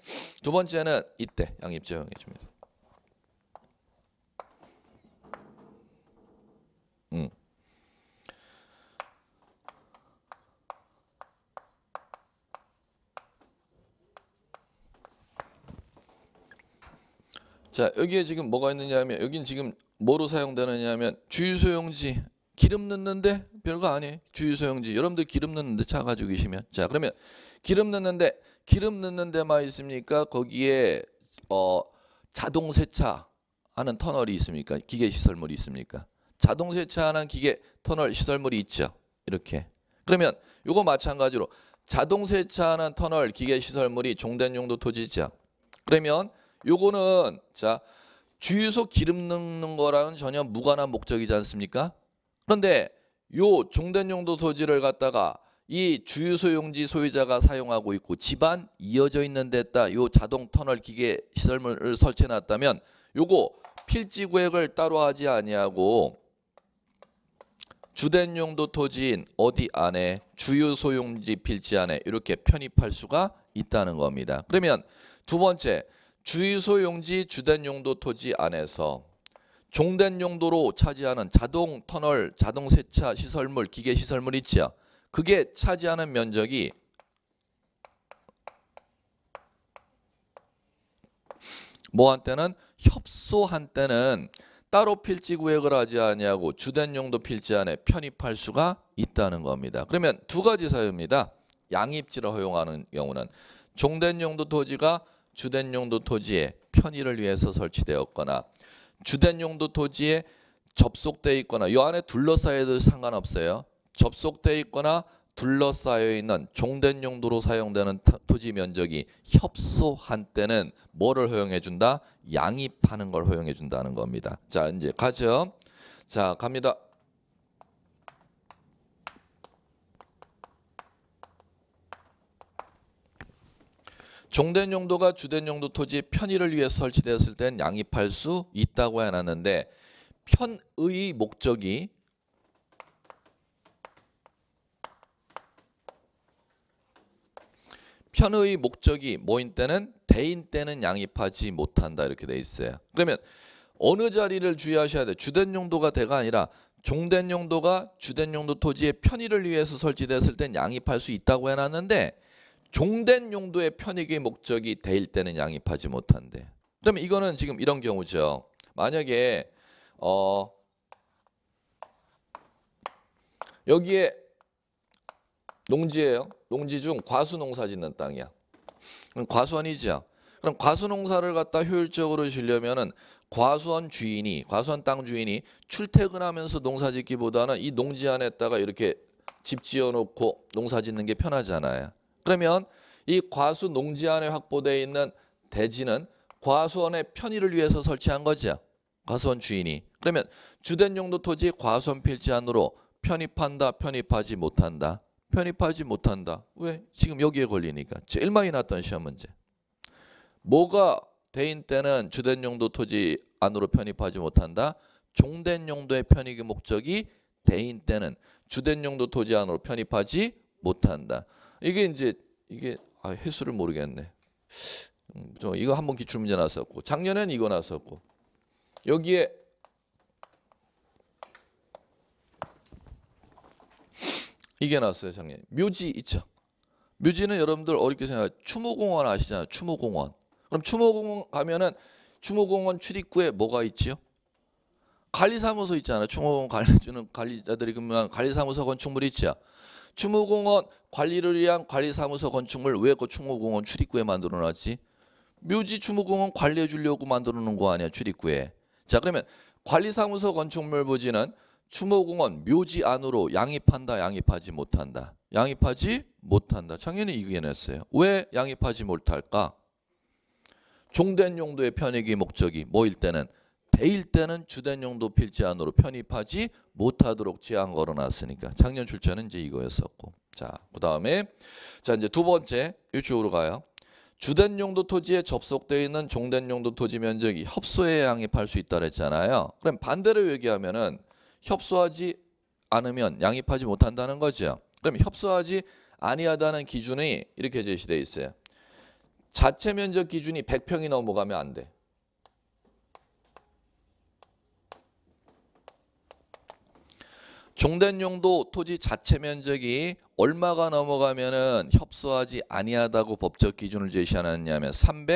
Speaker 1: 두 번째는 이때 양입지 허용해 줍니다. 자 여기에 지금 뭐가 있느냐 하면 여긴 지금 뭐로 사용되느냐 하면 주유소용지 기름 넣는데 별거 아니에요 주유소용지 여러분들 기름 넣는데 차 가지고 계시면 자 그러면 기름 넣는데 기름 넣는 데만 있습니까 거기에 어 자동 세차 하는 터널이 있습니까 기계 시설물이 있습니까 자동 세차하는 기계 터널 시설물이 있죠 이렇게 그러면 이거 마찬가지로 자동 세차하는 터널 기계 시설물이 종된 용도 토지죠 그러면 요거는 자 주유소 기름 넣는 거랑은 전혀 무관한 목적이지 않습니까? 그런데 요 종된 용도 토지를 갖다가 이 주유소 용지 소유자가 사용하고 있고 집안 이어져 있는 데다 요 자동 터널 기계 시설물을 설치해 놨다면 요거 필지 구획을 따로 하지 아니하고 주된 용도 토지인 어디 안에 주유소 용지 필지 안에 이렇게 편입할 수가 있다는 겁니다. 그러면 두 번째 주유소 용지 주된 용도 토지 안에서 종된 용도로 차지하는 자동 터널, 자동 세차 시설물, 기계 시설물 있지요. 그게 차지하는 면적이 뭐한때는 협소한때는 따로 필지 구획을 하지 아니하고 주된 용도 필지 안에 편입할 수가 있다는 겁니다. 그러면 두 가지 사유입니다. 양입지를 허용하는 경우는 종된 용도 토지가 주된 용도 토지에 편의를 위해서 설치되었거나 주된 용도 토지에 접속되어 있거나 요 안에 둘러싸여도 상관없어요. 접속되어 있거나 둘러싸여 있는 종된 용도로 사용되는 토지 면적이 협소한 때는 뭐를 허용해 준다? 양입하는 걸 허용해 준다는 겁니다. 자, 이제 가죠. 자, 갑니다. 종된 용도가 주된 용도 토지 편의를 위해 설치되었을 땐 양입할 수 있다고 해놨는데 편의 목적이 편의 목적이 뭐인 때는 대인 때는 양입하지 못한다 이렇게 돼 있어요. 그러면 어느 자리를 주의하셔야 돼. 주된 용도가 대가 아니라 종된 용도가 주된 용도 토지의 편의를 위해서 설치되었을땐 양입할 수 있다고 해놨는데 종된 용도의 편익의 목적이 될 때는 양입하지 못한데 그러면 이거는 지금 이런 경우죠. 만약에 어 여기에 농지예요. 농지 중 과수 농사 짓는 땅이야. 그럼 과수원이죠. 그럼 과수 농사를 갖다 효율적으로 지려면은 과수원 주인이 과수원 땅 주인이 출퇴근하면서 농사 짓기보다는 이 농지 안에다가 이렇게 집 지어 놓고 농사 짓는 게 편하잖아요. 그러면 이 과수 농지 안에 확보되어 있는 대지는 과수원의 편의를 위해서 설치한 거죠. 과수원 주인이. 그러면 주된 용도 토지 과수원 필지 안으로 편입한다, 편입하지 못한다. 편입하지 못한다. 왜? 지금 여기에 걸리니까. 제일 많이 났던 시험 문제. 뭐가 대인 때는 주된 용도 토지 안으로 편입하지 못한다. 종된 용도의 편입의 목적이 대인 때는 주된 용도 토지 안으로 편입하지 못한다. 이게 이제 이게 아, 횟수를 모르겠네. 음, 저 이거 한번 기출 문제 나왔었고 작년엔 이거 나왔었고 여기에 이게 나왔어요 작년 묘지 있죠. 묘지는 여러분들 어렵게 생각해 추모공원 아시잖아요. 추모공원. 그럼 추모공원 가면은 추모공원 출입구에 뭐가 있지요? 관리사무소 있잖아요. 추모공원 관리주는 관리자들이 그러면 관리사무소 건축물이 있죠. 주무공원 관리를 위한 관리사무소 건축물 왜그 추모공원 출입구에 만들어 놨지? 묘지 주무공원 관리해 주려고 만들어 놓은 거 아니야 출입구에. 자 그러면 관리사무소 건축물 부지는 추모공원 묘지 안으로 양입한다 양입하지 못한다. 양입하지 못한다. 당년히 이겨냈어요. 왜 양입하지 못할까? 종된 용도의 편익이 목적이 뭐일 때는 대일 때는 주된 용도 필지안으로 편입하지 못하도록 제한 걸어놨으니까 작년 출처는 이제 이거였었고 자 그 다음에 자 이제 두 번째 일으로 가요 주된 용도 토지에 접속되어 있는 종된 용도 토지 면적이 협소에 양입할 수 있다 그랬잖아요 그럼 반대로 얘기하면은 협소하지 않으면 양입하지 못한다는 거죠 그럼 협소하지 아니하다는 기준이 이렇게 제시돼 있어요 자체 면적 기준이 100평이 넘어가면 안돼 종된 용도 토지 자체 면적이 얼마가 넘어가면은 협소하지 아니하다고 법적 기준을 제시하느냐면 3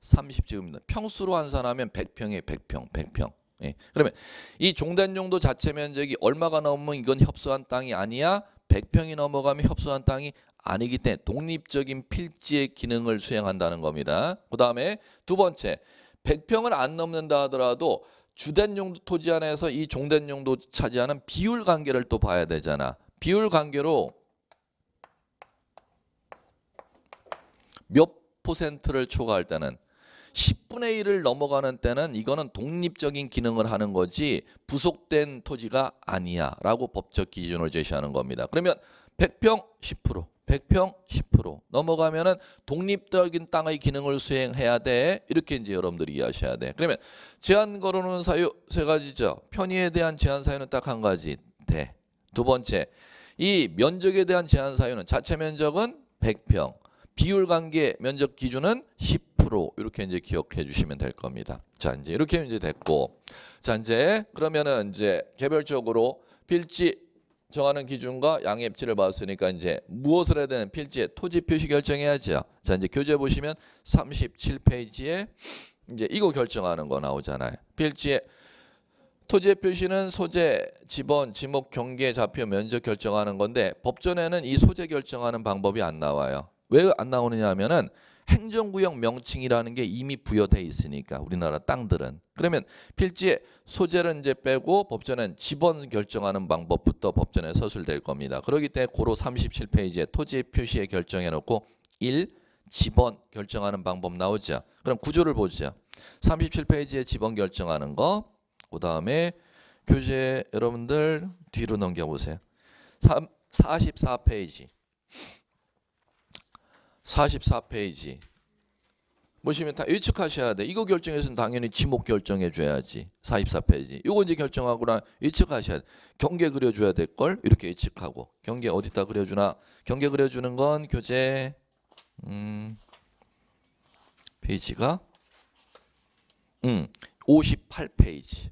Speaker 1: 3 0제곱니다 평수로 환산하면 100평에 100평, 100평. 예. 그러면 이 종된 용도 자체 면적이 얼마가 넘으면 이건 협소한 땅이 아니야. 100평이 넘어가면 협소한 땅이 아니기 때문에 독립적인 필지의 기능을 수행한다는 겁니다. 그다음에 두 번째 100평을 안 넘는다 하더라도 주된 용도 토지 안에서 이 종된 용도 차지하는 비율 관계를 또 봐야 되잖아. 비율 관계로 몇 퍼센트를 초과할 때는 10분의 1을 넘어가는 때는 이거는 독립적인 기능을 하는 거지 부속된 토지가 아니야 라고 법적 기준을 제시하는 겁니다. 그러면 100평 10% 100평 10% 넘어가면은 독립적인 땅의 기능을 수행해야 돼 이렇게 이제 여러분들이 이해하셔야 돼 그러면 제한 걸어놓은 사유 세 가지죠 편의에 대한 제한 사유는 딱 한 가지 돼두 번째 이 면적에 대한 제한 사유는 자체 면적은 100평 비율 관계 면적 기준은 10% 이렇게 이제 기억해 주시면 될 겁니다 자 이제 이렇게 이제 됐고 자 이제 그러면은 이제 개별적으로 필지 정하는 기준과 양의 입지를 봤으니까 이제 무엇을 해야 되는 필지에 토지 표시 결정해야죠. 자 이제 교재 보시면 37페이지에 이제 이거 결정하는 거 나오잖아요. 필지에 토지의 표시는 소재, 지번, 지목, 경계, 좌표, 면적 결정하는 건데 법전에는 이 소재 결정하는 방법이 안 나와요. 왜 안 나오느냐 하면은 행정구역 명칭이라는 게 이미 부여돼 있으니까 우리나라 땅들은 그러면 필지의 소재를 이제 빼고 법전엔 집원 결정하는 방법부터 법전에 서술될 겁니다. 그러기 때문에 고로 37페이지에 토지 표시에 결정해 놓고 1. 집원 결정하는 방법 나오죠. 그럼 구조를 보죠. 37페이지에 집원 결정하는 거. 그다음에 교재 여러분들 뒤로 넘겨 보세요. 44페이지. 44페이지 보시면 다 예측하셔야 돼. 이거 결정해서는 당연히 지목 결정해 줘야지. 44페이지. 이거 이제 결정하고나 예측하셔야 돼. 경계 그려 줘야 될 걸 이렇게 예측하고. 경계 어디다 그려 주나? 경계 그려 주는 건 교재 음 페이지가 음 58페이지.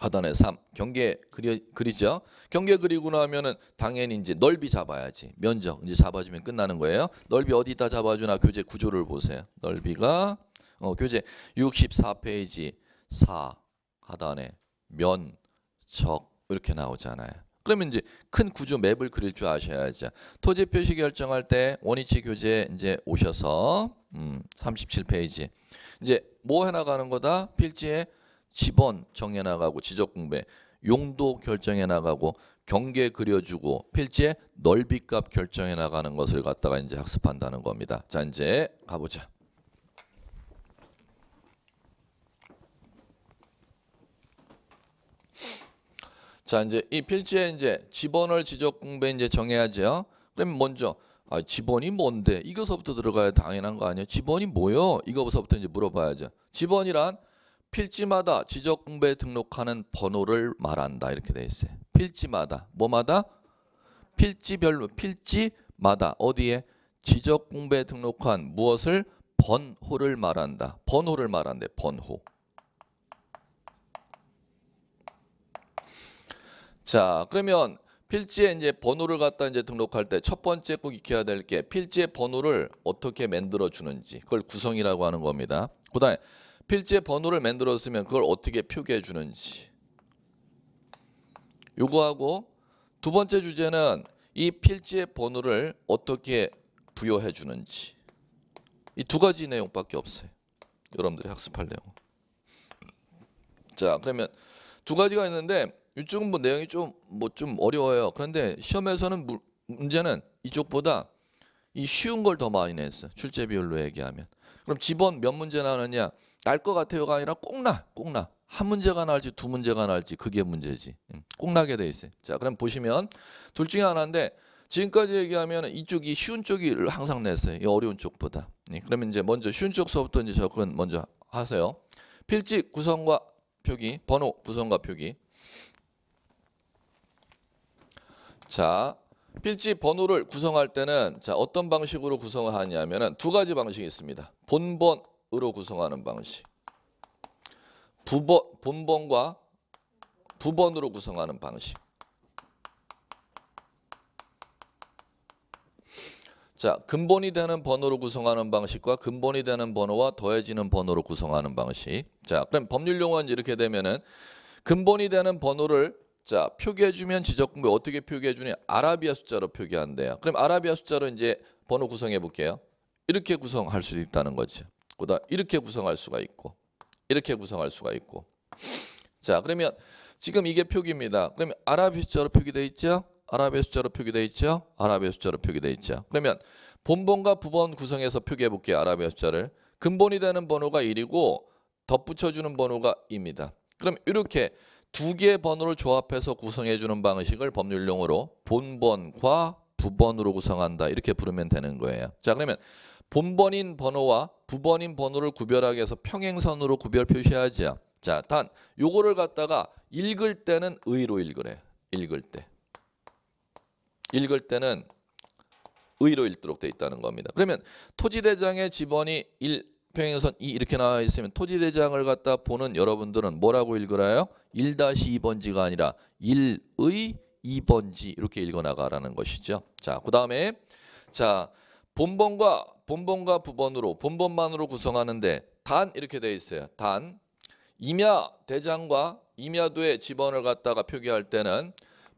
Speaker 1: 하단에 3 경계 그리, 그리죠 경계 그리고 나면은 당연히 이제 넓이 잡아야지 면적 이제 잡아주면 끝나는 거예요 넓이 어디다 잡아주나 교재 구조를 보세요 넓이가 어, 교재 64페이지 4 하단에 면적 이렇게 나오잖아요 그러면 이제 큰 구조 맵을 그릴 줄 아셔야죠 토지 표시 결정할 때 원위치 교재 이제 오셔서 음, 37페이지 이제 뭐 해나가는 거다 필지에 지번 정해 나가고 지적 공배, 용도 결정해 나가고 경계 그려주고 필지에 넓이값 결정해 나가는 것을 갖다가 이제 학습한다는 겁니다. 자 이제 가보자. 자 이제 이 필지에 이제 지번을 지적 공배 이제 정해야죠. 그럼 먼저 아, 지번이 뭔데? 이거서부터 들어가야 당연한 거 아니에요? 지번이 뭐요? 이거서부터 이제 물어봐야죠. 지번이란 필지마다 지적 공부에 등록하는 번호를 말한다 이렇게 돼 있어요. 필지마다 뭐마다 필지별로 필지마다 어디에 지적 공부에 등록한 무엇을 번호를 말한다. 번호를 말한대. 번호. 자, 그러면 필지에 이제 번호를 갖다 이제 등록할 때 첫 번째 꼭 익혀야 될 게 필지의 번호를 어떻게 만들어 주는지 그걸 구성이라고 하는 겁니다. 그다음에 필지에 번호를 만들었으면 그걸 어떻게 표기해 주는지 요거하고 두 번째 주제는 이 필지의 번호를 어떻게 부여해 주는지 이 두 가지 내용밖에 없어요 여러분들이 학습할 내용 자 그러면 두 가지가 있는데 이쪽은 뭐 내용이 좀 뭐좀 뭐 어려워요 그런데 시험에서는 무, 문제는 이쪽보다 이 쉬운 걸 더 많이 냈어 출제 비율로 얘기하면 그럼 집원 몇 문제 나오느냐 날것 같아요가 아니라 꼭 나, 꼭 나. 한 문제가 나올지 두 문제가 나올지 그게 문제지. 꼭 나게 돼 있어요. 자, 그럼 보시면 둘 중에 하나인데 지금까지 얘기하면 이쪽이 쉬운 쪽을 항상 냈어요. 이 어려운 쪽보다. 예, 그러면 이제 먼저 쉬운 쪽 수업부터 이제 접근 먼저 하세요. 필지 구성과 표기, 번호 구성과 표기. 자, 필지 번호를 구성할 때는 자 어떤 방식으로 구성을 하냐면두 가지 방식이 있습니다. 본번 으로 구성하는 방식. 부번, 본번과 부번으로 구성하는 방식. 자, 근본이 되는 번호로 구성하는 방식과 근본이 되는 번호와 더해지는 번호로 구성하는 방식. 자, 그럼 법률 용어는 이렇게 되면은 근본이 되는 번호를 자, 표기해 주면 지적 공부 어떻게 표기해 주냐? 아라비아 숫자로 표기한대요. 그럼 아라비아 숫자로 이제 번호 구성해 볼게요. 이렇게 구성할 수 있다는 거죠. 그다 이렇게 구성할 수가 있고 이렇게 구성할 수가 있고 자 그러면 지금 이게 표기입니다. 그러면 아랍의 숫자로 표기되어 있죠? 아랍의 숫자로 표기되어 있죠? 아랍의 숫자로 표기되어 있죠? 그러면 본번과부번 구성해서 표기해 볼게요. 아랍의 숫자를 근본이 되는 번호가 1이고 덧붙여주는 번호가 2입니다. 그럼 이렇게 두 개의 번호를 조합해서 구성해주는 방식을 법률용어로 본번과 부번으로 구성한다 이렇게 부르면 되는 거예요. 자 그러면 본번인 번호와 부번인 번호를 구별하기 위해서 평행선으로 구별 표시하자. 자, 단 요거를 갖다가 읽을 때는 의로 읽으래. 읽을 때. 읽을 때는 의로 읽도록 돼 있다는 겁니다. 그러면 토지대장의 지번이 1 평행선 2 이렇게 나와 있으면 토지대장을 갖다 보는 여러분들은 뭐라고 읽으라요? 1-2번지가 아니라 1의 2번지 이렇게 읽어 나가라는 것이죠. 자, 그다음에 자, 본번과 본본과 부본으로 본본만으로 구성하는데 단 이렇게 되어 있어요. 단 임야 대장과 임야도의 집원을 갖다가 표기할 때는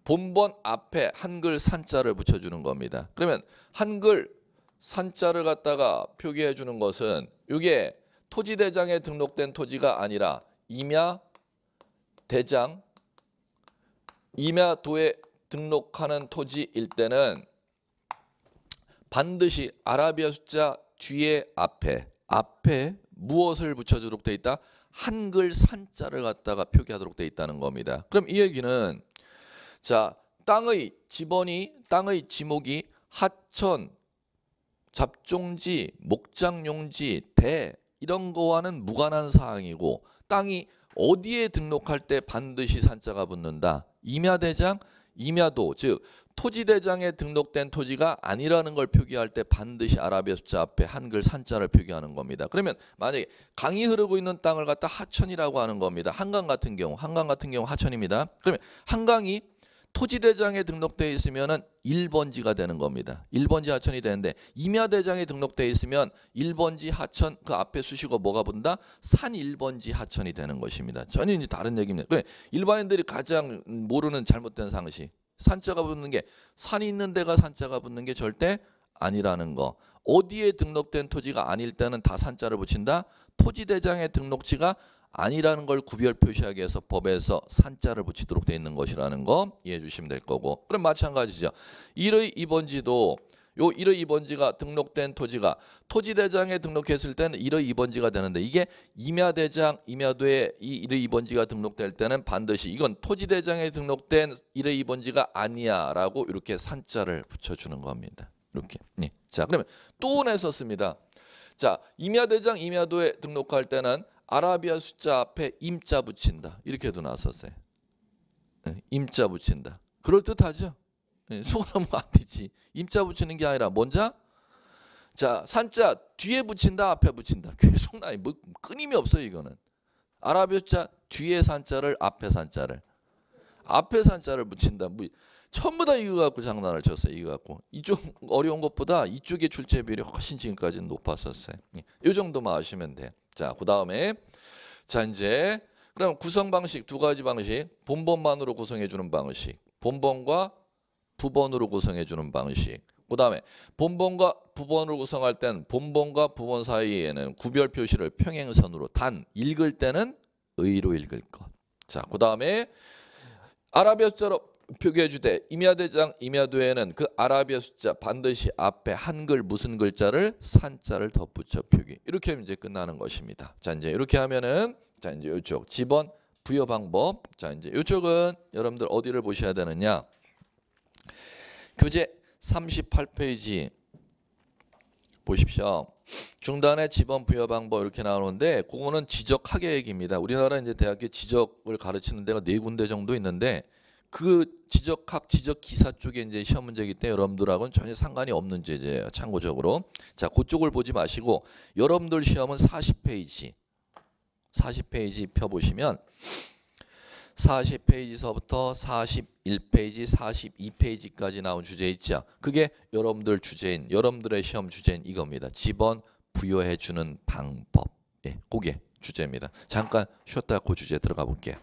Speaker 1: 본본 앞에 한글 산자를 붙여주는 겁니다. 그러면 한글 산자를 갖다가 표기해 주는 것은 이게 토지 대장에 등록된 토지가 아니라 임야 대장 임야도에 등록하는 토지일 때는 반드시 아라비아 숫자 뒤에 앞에 앞에 무엇을 붙여주도록 돼 있다. 한글 산자를 갖다가 표기하도록 돼 있다는 겁니다. 그럼 이 얘기는 자 땅의 지번이 땅의 지목이 하천, 잡종지, 목장용지, 대 이런 거와는 무관한 사항이고 땅이 어디에 등록할 때 반드시 산자가 붙는다. 임야대장, 임야도 즉 토지대장에 등록된 토지가 아니라는 걸 표기할 때 반드시 아라비아 숫자 앞에 한글 산자를 표기하는 겁니다. 그러면 만약에 강이 흐르고 있는 땅을 갖다 하천이라고 하는 겁니다. 한강 같은 경우, 한강 같은 경우 하천입니다. 그러면 한강이 토지대장에 등록되어 있으면 1번지가 되는 겁니다. 1번지 하천이 되는데 임야대장에 등록되어 있으면 1번지 하천 그 앞에 수식어 뭐가 본다? 산 1번지 하천이 되는 것입니다. 전혀 다른 얘기입니다. 그러니까 일반인들이 가장 모르는 잘못된 상식. 산자가 붙는 게 산이 있는 데가 산자가 붙는 게 절대 아니라는 거. 어디에 등록된 토지가 아닐 때는 다 산자를 붙인다. 토지대장의 등록지가 아니라는 걸 구별 표시하기 위해서 법에서 산자를 붙이도록 돼 있는 것이라는 거 이해해 주시면 될 거고. 그럼 마찬가지죠. 1의 2번지도 요 1호 2번지가 등록된 토지가 토지대장에 등록했을 때는 1호 2번지가 되는데 이게 임야대장 임야도에 이 1호 2번지가 등록될 때는 반드시 이건 토지대장에 등록된 1호 2번지가 아니야라고 이렇게 산자를 붙여주는 겁니다. 이렇게. 예. 자 그러면 또 냈었습니다. 자 임야대장 임야도에 등록할 때는 아라비아 숫자 앞에 임자 붙인다. 이렇게도 나서세어요 예, 임자 붙인다. 그럴듯하죠? 소홀하면 예, 뭐 안 되지. 임자 붙이는 게 아니라 뭔자? 자, 산자 뒤에 붙인다, 앞에 붙인다. 계속 나이 뭐 끊임이 없어요, 이거는. 아랍어자 뒤에 산자를 앞에 산자를 앞에 산자를 붙인다. 뭐 전부 다 이거 갖고 장난을 쳤어요. 이거 갖고 이쪽 어려운 것보다 이쪽의 출제 비율이 훨씬 지금까지는 높았었어요. 이 예, 정도만 아시면 돼. 자, 그 다음에 자 이제 그럼 구성 방식 두 가지 방식 본본만으로 구성해 주는 방식 본본과 부번으로 구성해 주는 방식. 그 다음에 본번과 부번으 구성할 땐 본번과 부번 사이에는 구별 표시를 평행선으로 단 읽을 때는 의로 읽을 것. 자, 그 다음에 아라비아 숫자로 표기해 주되 임야대장 임야도에는 그 아라비아 숫자 반드시 앞에 한글 무슨 글자를 산자를 덧붙여 표기. 이렇게 이제 끝나는 것입니다. 자, 이제 이렇게 하면은 자, 이제 이쪽 집원 부여 방법. 자, 이제 이쪽은 여러분들 어디를 보셔야 되느냐? 교재 38페이지 보십시오. 중단의 지번 부여 방법 이렇게 나오는데 그거는 지적 학예얘입니다 우리나라 이제 대학에 지적을 가르치는 데가 네 군데 정도 있는데 그 지적학 지적 기사 쪽에 이제 시험 문제기때 여러분들하고는 전혀 상관이 없는 제제예요. 참고적으로. 자, 그쪽을 보지 마시고 여러분들 시험은 40페이지. 40페이지 펴 보시면 40페이지서부터 41페이지, 42페이지까지 나온 주제 있죠. 그게 여러분들 주제인, 여러분들의 시험 주제인 이겁니다. 집원 부여해 주는 방법. 예, 그게 주제입니다. 잠깐 쉬었다 가그 주제 들어가 볼게요.